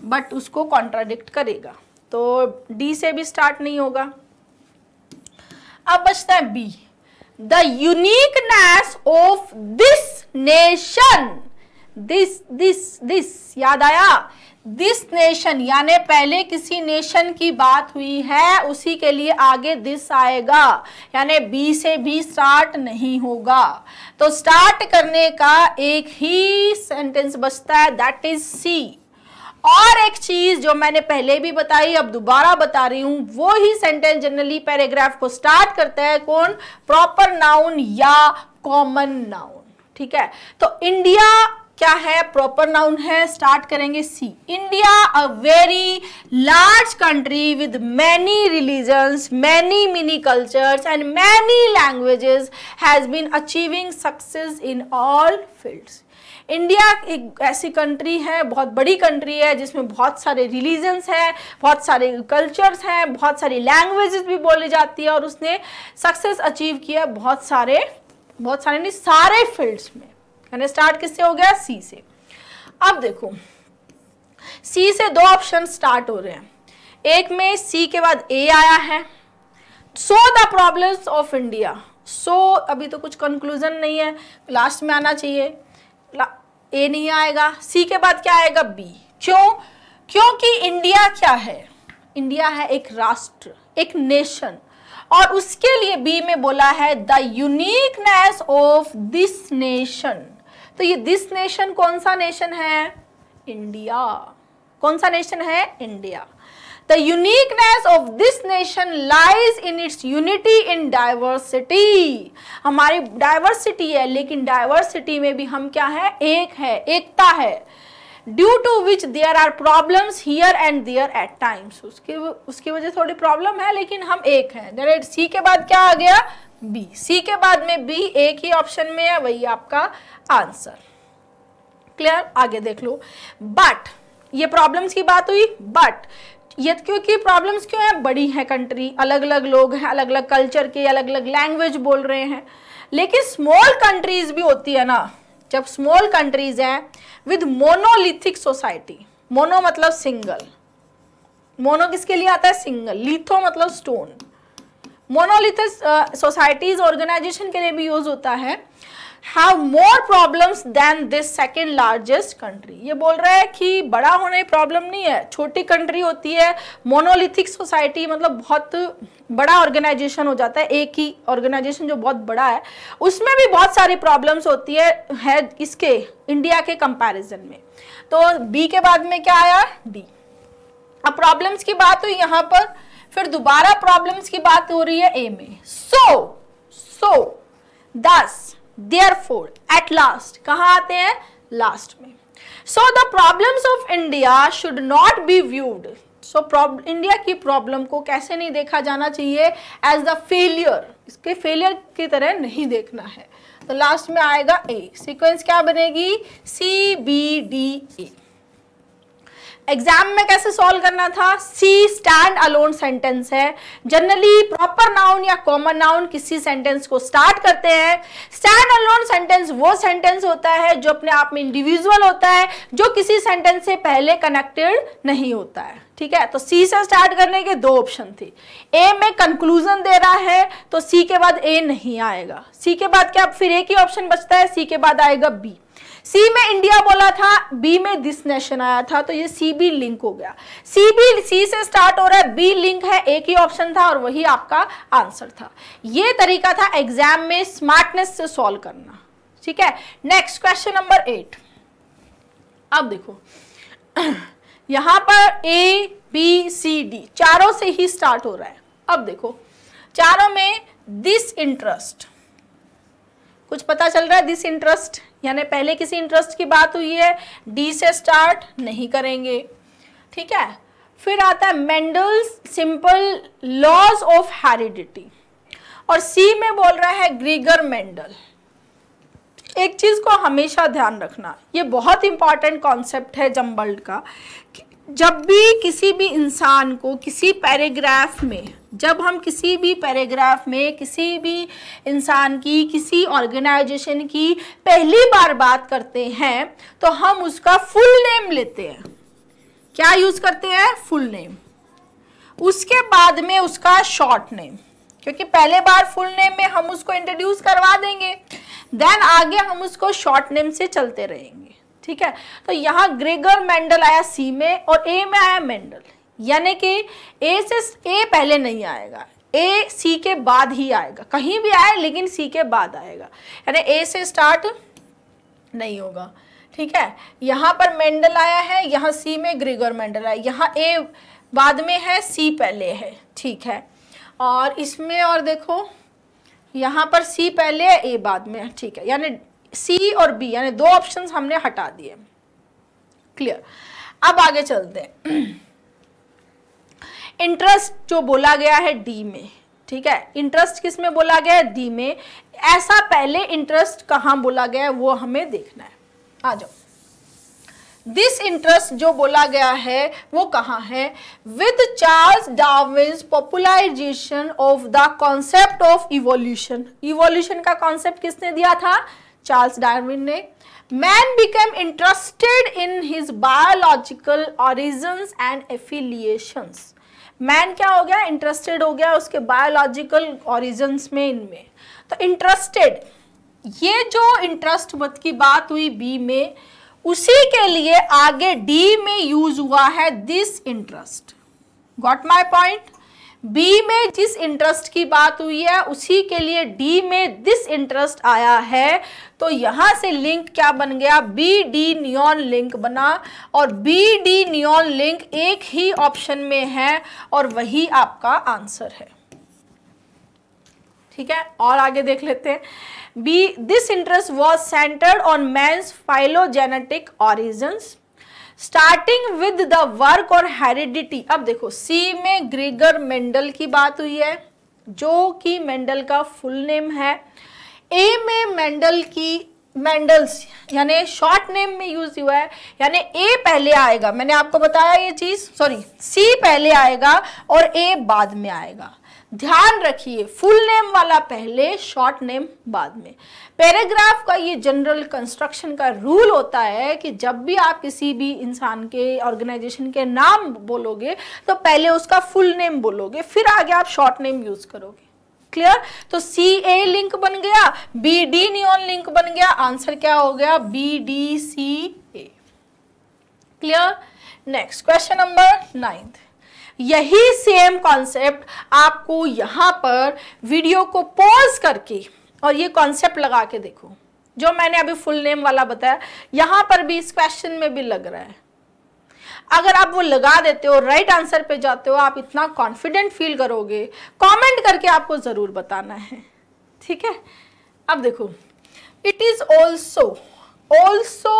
बट उसको कॉन्ट्राडिक्ट करेगा तो डी से भी स्टार्ट नहीं होगा अब बचता है B the uniqueness of this nation this this this याद आया दिस नेशन यानी पहले किसी नेशन की बात हुई है उसी के लिए आगे दिस आएगा यानी बी से भी स्टार्ट नहीं होगा तो स्टार्ट करने का एक ही सेंटेंस बचता है दैट इज सी और एक चीज जो मैंने पहले भी बताई अब दोबारा बता रही हूं वो ही सेंटेंस जनरली पैराग्राफ को स्टार्ट करता है कौन प्रॉपर नाउन या कॉमन नाउन ठीक है तो इंडिया क्या है प्रॉपर नाउन है स्टार्ट करेंगे C India a very large country with many religions many mini cultures and many languages has been achieving success in all fields India एक ऐसी कंट्री है बहुत बड़ी कंट्री है जिसमें बहुत सारे रिलीजन्स हैं बहुत सारे कल्चर्स हैं बहुत सारी लैंग्वेजेस भी बोली जाती है और उसने सक्सेस अचीव किया बहुत सारे बहुत सारे नहीं सारे फील्ड्स में यानी स्टार्ट किससे हो गया सी से अब देखो सी से दो ऑप्शन स्टार्ट हो रहे हैं एक में सी के बाद ए आया है so the problems of India so अभी तो कुछ कंक्लूजन नहीं है लास्ट में आना चाहिए ए नहीं आएगा सी के बाद क्या आएगा बी क्यों क्योंकि इंडिया क्या है इंडिया है एक राष्ट्र एक नेशन और उसके लिए बी में बोला है the uniqueness of this nation तो ये दिस नेशन कौन सा नेशन है इंडिया कौन सा नेशन है India The uniqueness of this nation lies in its unity in diversity. हमारी diversity है लेकिन diversity में भी हम क्या है एक है एकता है due to which there are problems here and there at times उसके उसकी वजह थोड़ी प्रॉब्लम है लेकिन हम एक हैं डेट सी के बाद क्या आ गया बी सी के बाद में बी एक ही ऑप्शन में है वही आपका आंसर क्लियर आगे देख लो बट ये प्रॉब्लम्स की बात हुई बट ये क्योंकि प्रॉब्लम्स क्यों है बड़ी है कंट्री अलग अलग लोग हैं अलग अलग कल्चर के अलग अलग लैंग्वेज बोल रहे हैं लेकिन स्मॉल कंट्रीज भी होती है ना जब स्मॉल कंट्रीज हैं विद मोनोलिथिक सोसाइटी मोनो मतलब सिंगल मोनो किसके लिए आता है सिंगल लिथो मतलब स्टोन मोनोलिथिक सोसाइटीज ऑर्गेनाइजेशन के लिए भी यूज होता है have more problems than this second largest country ये बोल रहा है कि बड़ा होने प्रॉब्लम नहीं है छोटी कंट्री होती है मोनोलिथिक सोसाइटी मतलब बहुत बड़ा ऑर्गेनाइजेशन हो जाता है एक ही ऑर्गेनाइजेशन जो बहुत बड़ा है उसमें भी बहुत सारी प्रॉब्लम्स होती है, है इसके इंडिया के कंपैरिजन में तो बी के बाद में क्या आया डी अब प्रॉब्लम्स की बात हुई यहाँ पर फिर दोबारा प्रॉब्लम्स की बात हो रही है ए में सो सो thus therefore at last कहाँ आते हैं लास्ट में so the problems of India should not be viewed so India की प्रॉब्लम को कैसे नहीं देखा जाना चाहिए एज द फेलियर इसके फेलियर की तरह नहीं देखना है तो लास्ट में आएगा ए सीक्वेंस क्या बनेगी C B D A exam में कैसे सॉल्व करना था सी स्टैंड अलोन सेंटेंस है जनरली प्रॉपर नाउन या कॉमन नाउन किसी सेंटेंस को स्टार्ट करते हैं स्टैंड अलोन सेंटेंस वो सेंटेंस होता है जो अपने आप में इंडिविजुअल होता है जो किसी सेंटेंस से पहले कनेक्टेड नहीं होता है ठीक है तो सी से स्टार्ट करने के दो ऑप्शन थे ए में कंक्लूजन दे रहा है तो सी के बाद ए नहीं आएगा सी के बाद क्या फिर एक ही ऑप्शन बचता है सी के बाद आएगा बी सी में इंडिया बोला था बी में दिस नेशन आया था तो ये सी बी लिंक हो गया सी बी सी से स्टार्ट हो रहा है बी लिंक है एक ही ऑप्शन था और वही आपका आंसर था ये तरीका था एग्जाम में स्मार्टनेस से सॉल्व करना ठीक है नेक्स्ट क्वेश्चन नंबर एट अब देखो यहां पर ए बी सी डी चारों से ही स्टार्ट हो रहा है अब देखो चारों में दिस इंटरेस्ट कुछ पता चल रहा है दिस इंटरेस्ट यानी पहले किसी इंटरेस्ट की बात हुई है डी से स्टार्ट नहीं करेंगे ठीक है फिर आता है Mendel's simple laws of heredity और सी में बोल रहा है ग्रीगर मेंडल एक चीज़ को हमेशा ध्यान रखना ये बहुत इंपॉर्टेंट कॉन्सेप्ट है जम्बल्ड का कि जब भी किसी भी इंसान को किसी पैराग्राफ में जब हम किसी भी पैराग्राफ में किसी भी इंसान की किसी ऑर्गेनाइजेशन की पहली बार बात करते हैं तो हम उसका फुल नेम लेते हैं क्या यूज़ करते हैं फुल नेम उसके बाद में उसका शॉर्ट नेम क्योंकि पहले बार फुल नेम में हम उसको इंट्रोड्यूस करवा देंगे देन आगे हम उसको शॉर्ट नेम से चलते रहेंगे ठीक है तो यहाँ ग्रेगर मेंडल आया सी में और ए में आया मेंडल यानी कि ए से ए पहले नहीं आएगा ए सी के बाद ही आएगा कहीं भी आए लेकिन सी के बाद आएगा यानी ए से स्टार्ट नहीं होगा ठीक है यहाँ पर मेंडल आया है यहाँ सी में ग्रेगर मेंडल आया यहाँ ए बाद में है सी पहले है ठीक है और इसमें और देखो यहाँ पर सी पहले है ए बाद में ठीक है यानी सी और बी यानी दो ऑप्शन हमने हटा दिए क्लियर अब आगे चलते हैं इंटरेस्ट जो बोला गया है डी में ठीक है इंटरेस्ट किस में बोला गया है डी में ऐसा पहले इंटरेस्ट कहाँ बोला गया है वो हमें देखना है आ जाओ दिस इंटरेस्ट जो बोला गया है वो कहा है with Charles Darwin's popularisation of the concept of evolution evolution का कॉन्सेप्ट किसने दिया था चार्ल्स डार्विन ने man became interested in his biological origin and affiliation man क्या हो गया इंटरेस्टेड हो गया उसके बायोलॉजिकल ऑरिजन में इनमें तो इंटरेस्टेड ये जो इंटरेस्ट मत की बात हुई बी में उसी के लिए आगे डी में यूज हुआ है this interest got my point B में जिस इंटरेस्ट की बात हुई है उसी के लिए डी में दिस इंटरेस्ट आया है तो यहां से लिंक क्या बन गया बी डी नियॉन लिंक बना और बी डी नियॉन लिंक एक ही ऑप्शन में है और वही आपका आंसर है ठीक है और आगे देख लेते हैं B this interest was centred on man phylogenetic origins starting with the work और हेरिडिटी अब देखो सी में ग्रेगर मेंडल की बात हुई है जो कि मेंडल का फुल नेम है ए में मेंडल की मेंडल्स यानी शॉर्ट नेम में यूज हुआ है यानी ए पहले आएगा मैंने आपको बताया ये चीज सॉरी सी पहले आएगा और ए बाद में आएगा ध्यान रखिए फुल नेम वाला पहले शॉर्ट नेम बाद में पैराग्राफ का ये जनरल कंस्ट्रक्शन का रूल होता है कि जब भी आप किसी भी इंसान के ऑर्गेनाइजेशन के नाम बोलोगे तो पहले उसका फुल नेम बोलोगे फिर आगे आप शॉर्ट नेम यूज करोगे क्लियर तो सी ए लिंक बन गया बी डी नियोन लिंक बन गया आंसर क्या हो गया B D C A clear next question number ninth यही सेम कॉन्सेप्ट आपको यहाँ पर वीडियो को पॉज करके और ये कॉन्सेप्ट लगा के देखो जो मैंने अभी फुल नेम वाला बताया यहाँ पर भी इस क्वेश्चन में भी लग रहा है अगर आप वो लगा देते हो राइट आंसर पे जाते हो आप इतना कॉन्फिडेंट फील करोगे कमेंट करके आपको ज़रूर बताना है ठीक है अब देखो इट इज़ ऑल्सो ऑल्सो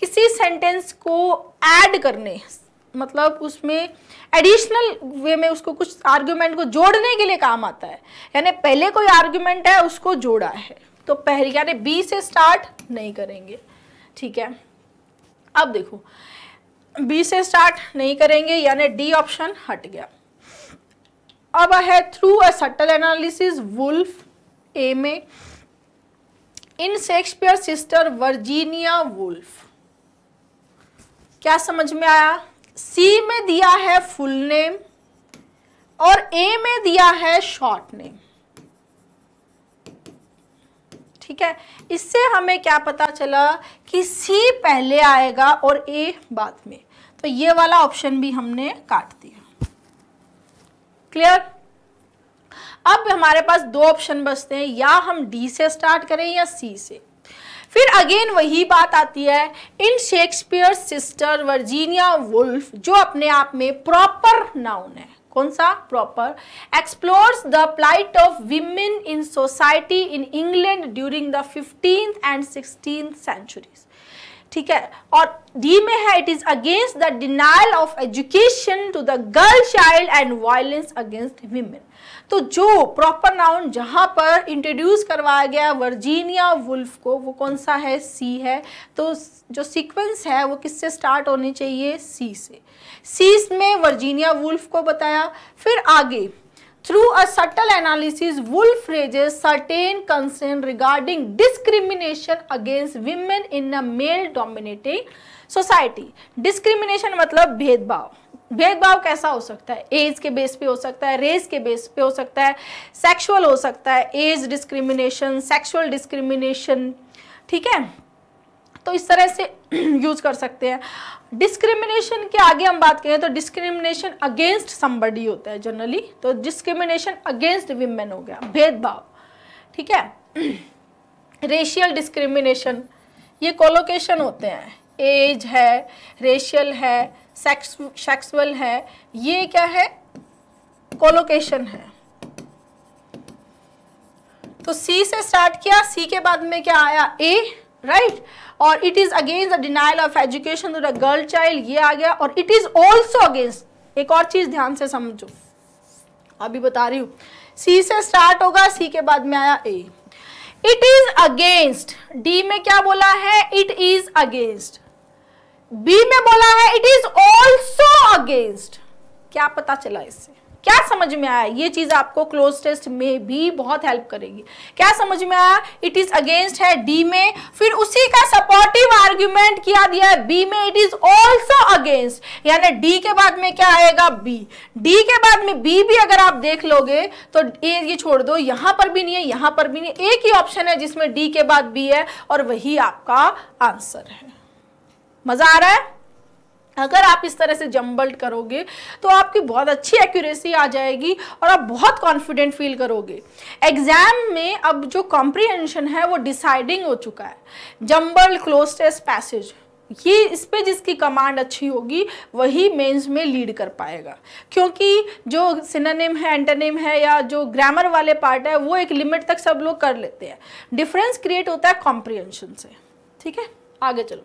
किसी सेंटेंस को ऐड करने मतलब उसमें एडिशनल वे में उसको कुछ आर्ग्यूमेंट को जोड़ने के लिए काम आता है यानी पहले कोई आर्ग्यूमेंट है उसको जोड़ा है तो पहले यानी बी से स्टार्ट नहीं करेंगे ठीक है अब देखो बी से स्टार्ट नहीं करेंगे यानी डी ऑप्शन हट गया अब है through a subtle analysis Woolf A में in Shakespeare sister Virginia Woolf क्या समझ में आया सी में दिया है फुल नेम और ए में दिया है शॉर्ट नेम ठीक है इससे हमें क्या पता चला कि सी पहले आएगा और ए बाद में तो ये वाला ऑप्शन भी हमने काट दिया क्लियर अब हमारे पास दो ऑप्शन बचते हैं या हम डी से स्टार्ट करें या सी से फिर अगेन वही बात आती है in Shakespeare sister Virginia Woolf जो अपने आप में प्रॉपर नाउन है कौन सा proper explore the plight of women in society in England during the fifteen and sixteen centuries ठीक है और डी में है it is against the denial of education to the girl child and violence against women तो जो proper noun जहां पर introduce करवाया गया वर्जीनिया वुल्फ को वो कौन सा है सी है तो जो सीक्वेंस है वो किससे स्टार्ट होनी चाहिए सी से सी में वर्जीनिया वुल्फ को बताया फिर आगे through a subtle analysis Woolf raises certain concern regarding discrimination against women in a male dominating society discrimination मतलब भेदभाव भेदभाव कैसा हो सकता है एज के बेस पे हो सकता है रेस के बेस पे हो सकता है सेक्सुअल हो सकता है एज डिस्क्रिमिनेशन सेक्सुअल डिस्क्रिमिनेशन ठीक है तो इस तरह से यूज़ कर सकते हैं डिस्क्रिमिनेशन के आगे हम बात करें तो डिस्क्रिमिनेशन अगेंस्ट समबडी होता है जनरली तो डिस्क्रिमिनेशन अगेंस्ट विमेन हो गया भेदभाव ठीक है रेशियल डिस्क्रिमिनेशन ये कोलोकेशन होते हैं एज है रेशियल है सेक्सुअल है ये क्या है कोलोकेशन है तो सी से स्टार्ट किया सी के बाद में क्या आया ए राइट right? और it is against the denial of education to the girl child ये आ गया और इट इज ऑल्सो अगेंस्ट एक और चीज ध्यान से समझो अभी बता रही हूं सी से स्टार्ट होगा सी के बाद में आया A it is against D में क्या बोला है इट इज अगेंस्ट बी में बोला है इट इज ऑल्सो अगेंस्ट क्या पता चला इससे क्या समझ में आया ये चीज आपको क्लोज टेस्ट में भी बहुत हेल्प करेगी क्या समझ में आया इट इज अगेंस्ट है डी में फिर उसी का सपोर्टिव आर्ग्यूमेंट किया दिया है बी में इट इज ऑल्सो अगेंस्ट यानी डी के बाद में क्या आएगा बी डी के बाद में बी भी अगर आप देख लोगे तो ए ये छोड़ दो यहां पर भी नहीं है यहां पर भी नहीं एक ही ऑप्शन है जिसमें डी के बाद बी है और वही आपका आंसर है मज़ा आ रहा है अगर आप इस तरह से जम्बल्ट करोगे तो आपकी बहुत अच्छी एक्यूरेसी आ जाएगी और आप बहुत कॉन्फिडेंट फील करोगे एग्ज़ाम में अब जो कॉम्प्रिहेंशन है वो डिसाइडिंग हो चुका है जम्बल्ड क्लोज टेस्ट पैसेज ये इस पे जिसकी कमांड अच्छी होगी वही मेंस में लीड कर पाएगा क्योंकि जो सिनोनिम है एंटोनिम है या जो ग्रामर वाले पार्ट है वो एक लिमिट तक सब लोग कर लेते हैं डिफरेंस क्रिएट होता है कॉम्प्रिहेंशन से ठीक है आगे चलो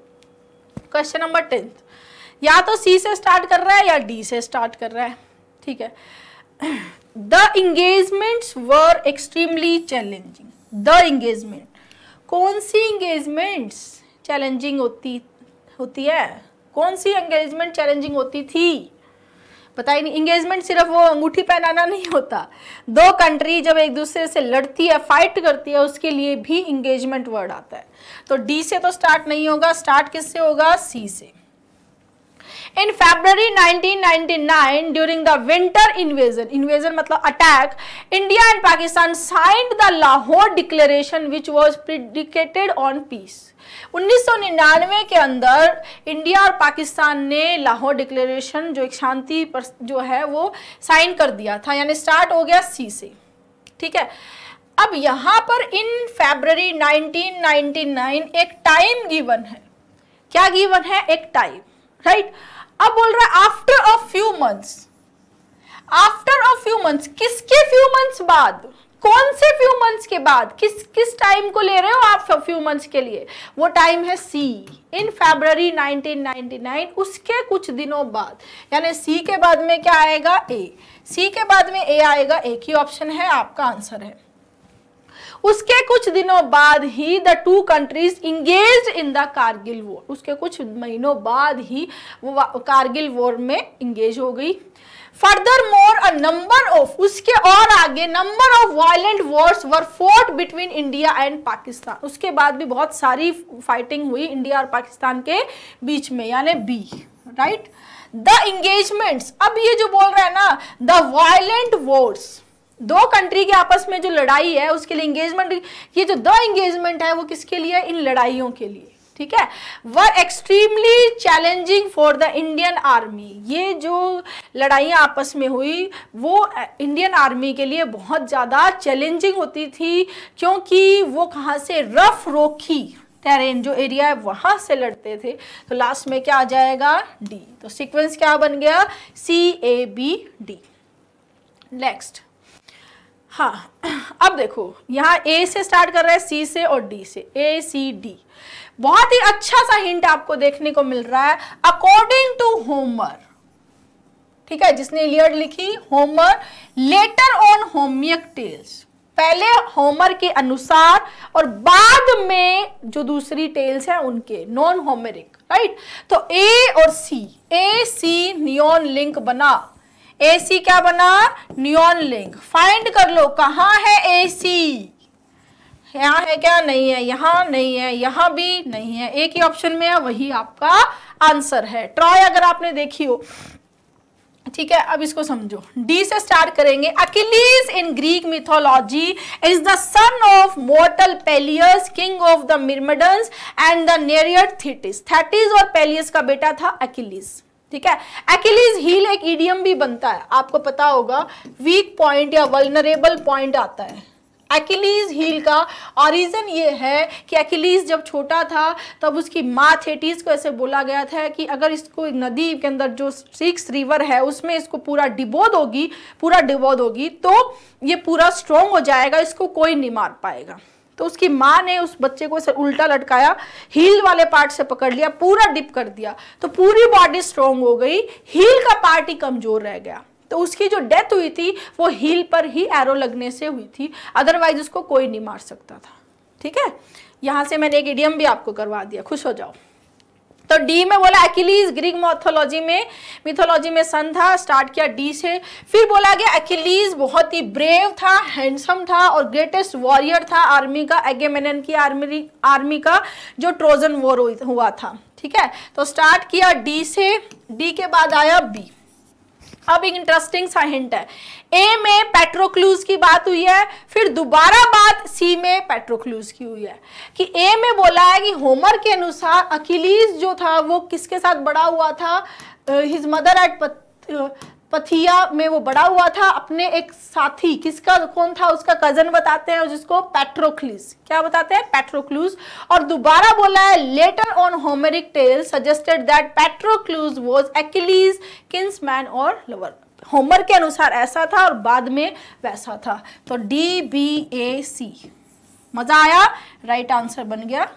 क्वेश्चन नंबर टेंथ या तो सी से स्टार्ट कर रहा है या डी से स्टार्ट कर रहा है ठीक है the engagements were extremely challenging the engagement कौन सी इंगेजमेंट्स चैलेंजिंग होती होती है कौन सी एंगेजमेंट चैलेंजिंग होती थी पता ही नहीं इंगेजमेंट सिर्फ वो अंगूठी पहनाना नहीं होता दो कंट्री जब एक दूसरे से लड़ती है फाइट करती है उसके लिए भी इंगेजमेंट वर्ड आता है तो डी से तो स्टार्ट नहीं होगा स्टार्ट किससे होगा सी से in February 1999 during the winter invasion invasion मतलब attack India and Pakistan signed the Lahore declaration which was predicated on peace 1999 के अंदर इंडिया और पाकिस्तान ने लाहौर डिक्लेरेशन जो एक शांति पर जो है वो साइन कर दिया था यानी स्टार्ट हो गया सी से ठीक है अब यहाँ पर इन फेबररी 1999 एक टाइम गिवन है क्या गिवन है एक टाइम राइट अब बोल रहा है after a few months after a few months किसके फ्यू मंथ्स बाद कौन से फ्यू मंथ्स के बाद किस किस टाइम को ले रहे हो आप फ्यू मंथ्स के लिए वो टाइम है सी इन फेब्रवरी 1999 उसके कुछ दिनों बाद यानी सी के बाद में क्या आएगा ए सी के बाद में ए आएगा एक ही ऑप्शन है आपका आंसर है उसके कुछ दिनों बाद ही the two countries engage in the Kargil war उसके कुछ महीनों बाद ही वो कारगिल वॉर में इंगेज हो गई मोर अ नंबर ऑफ उसके और आगे number of violent wars were fought between India and Pakistan उसके बाद भी बहुत सारी फाइटिंग हुई इंडिया और पाकिस्तान के बीच में यानी बी राइट द इंगेजमेंट्स अब ये जो बोल रहे हैं ना द वायलेंट वॉर्स दो कंट्री के आपस में जो लड़ाई है उसके लिए इंगेजमेंट ये जो द इंगेजमेंट है वो किसके लिए इन लड़ाइयों के लिए ठीक है were extremely challenging for the Indian army ये जो लड़ाइयाँ आपस में हुई वो इंडियन आर्मी के लिए बहुत ज़्यादा चैलेंजिंग होती थी क्योंकि वो कहाँ से रफ रोकी टेरेन जो एरिया है वहाँ से लड़ते थे तो लास्ट में क्या आ जाएगा डी तो सीक्वेंस क्या बन गया C A B D next हाँ अब देखो यहाँ ए से स्टार्ट कर रहा है सी से और डी से ए सी डी बहुत ही अच्छा सा हिंट आपको देखने को मिल रहा है अकॉर्डिंग टू होमर ठीक है जिसने इलियड लिखी Homer later on Homeric tales पहले होमर के अनुसार और बाद में जो दूसरी टेल्स हैं उनके नॉन होमेरिक राइट तो ए और सी ए सी नियोन लिंक बना ए सी क्या बना नियोन लिंक फाइंड कर लो कहा है ए सी यहाँ है क्या नहीं है यहाँ नहीं है यहाँ भी नहीं है एक ही ऑप्शन में है वही आपका आंसर है ट्रॉय अगर आपने देखी हो ठीक है अब इसको समझो डी से स्टार्ट करेंगे Achilles in Greek mythology is the son of mortal Peleus king of the Myrmidons and the Nereid Thetis Thetis और पेलियस का बेटा था अकेलीस ठीक है एकिलीज हील एक ईडियम भी बनता है आपको पता होगा वीक पॉइंट या वलनरेबल पॉइंट आता है एकिलीज हील का ऑरिजन ये है कि एकिलीज जब छोटा था तब उसकी माँ थेटीज को ऐसे बोला गया था कि अगर इसको नदी के अंदर जो सिक्स रिवर है उसमें इसको पूरा डिबोध होगी पूरा डिबोध होगी तो ये पूरा स्ट्रोंग हो जाएगा इसको कोई नहीं मार पाएगा तो उसकी माँ ने उस बच्चे को इसे उल्टा लटकाया हील वाले पार्ट से पकड़ लिया पूरा डिप कर दिया तो पूरी बॉडी स्ट्रोंग हो गई हील का पार्ट ही कमजोर रह गया तो उसकी जो डेथ हुई थी वो हील पर ही एरो लगने से हुई थी अदरवाइज उसको कोई नहीं मार सकता था ठीक है यहां से मैंने एक इडियम भी आपको करवा दिया खुश हो जाओ तो डी में बोला अकेलीज ग्रीक मोथोलॉजी में मिथोलॉजी में सन था स्टार्ट किया डी से फिर बोला गया अकेलीज बहुत ही ब्रेव था हैंडसम था और ग्रेटेस्ट वॉरियर था आर्मी का एगेमेनन की आर्मी आर्मी का जो ट्रोजन वॉर हुआ था ठीक है तो स्टार्ट किया डी से डी के बाद आया बी अब इंटरेस्टिंग सा हिंट है ए में पेट्रोक्लूज की बात हुई है फिर दोबारा बात सी में पेट्रोक्लूज की हुई है कि ए में बोला है कि होमर के अनुसार अकिलीस जो था वो किसके साथ बड़ा हुआ था हिज मदर एट पथिया में वो बड़ा हुआ था अपने एक साथी किसका कौन था उसका कजन बताते हैं जिसको पैट्रोक्लिस क्या बताते हैं पैट्रोक्लूज और दोबारा बोला है later on Homeric tale suggested that Patroclus was Achilles man और लवर होमर के अनुसार ऐसा था और बाद में वैसा था तो डी बी ए सी मजा आया राइट आंसर बन गया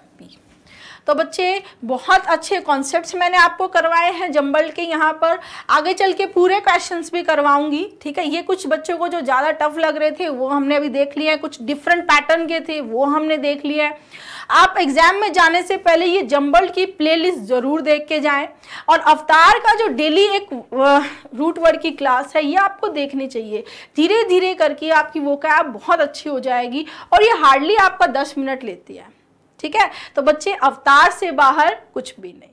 तो बच्चे बहुत अच्छे कॉन्सेप्ट्स मैंने आपको करवाए हैं जंबल के यहाँ पर आगे चल के पूरे क्वेश्चंस भी करवाऊंगी ठीक है ये कुछ बच्चों को जो ज़्यादा टफ लग रहे थे वो हमने अभी देख लिए हैं कुछ डिफरेंट पैटर्न के थे वो हमने देख लिए हैं आप एग्जाम में जाने से पहले ये जंबल की प्लेलिस्ट ज़रूर देख के जाएं और अवतार का जो डेली एक रूट वर्ड की क्लास है ये आपको देखनी चाहिए धीरे धीरे करके आपकी वो कैब बहुत अच्छी हो जाएगी और ये हार्डली आपका दस मिनट लेती है ठीक है तो बच्चे अवतार से बाहर कुछ भी नहीं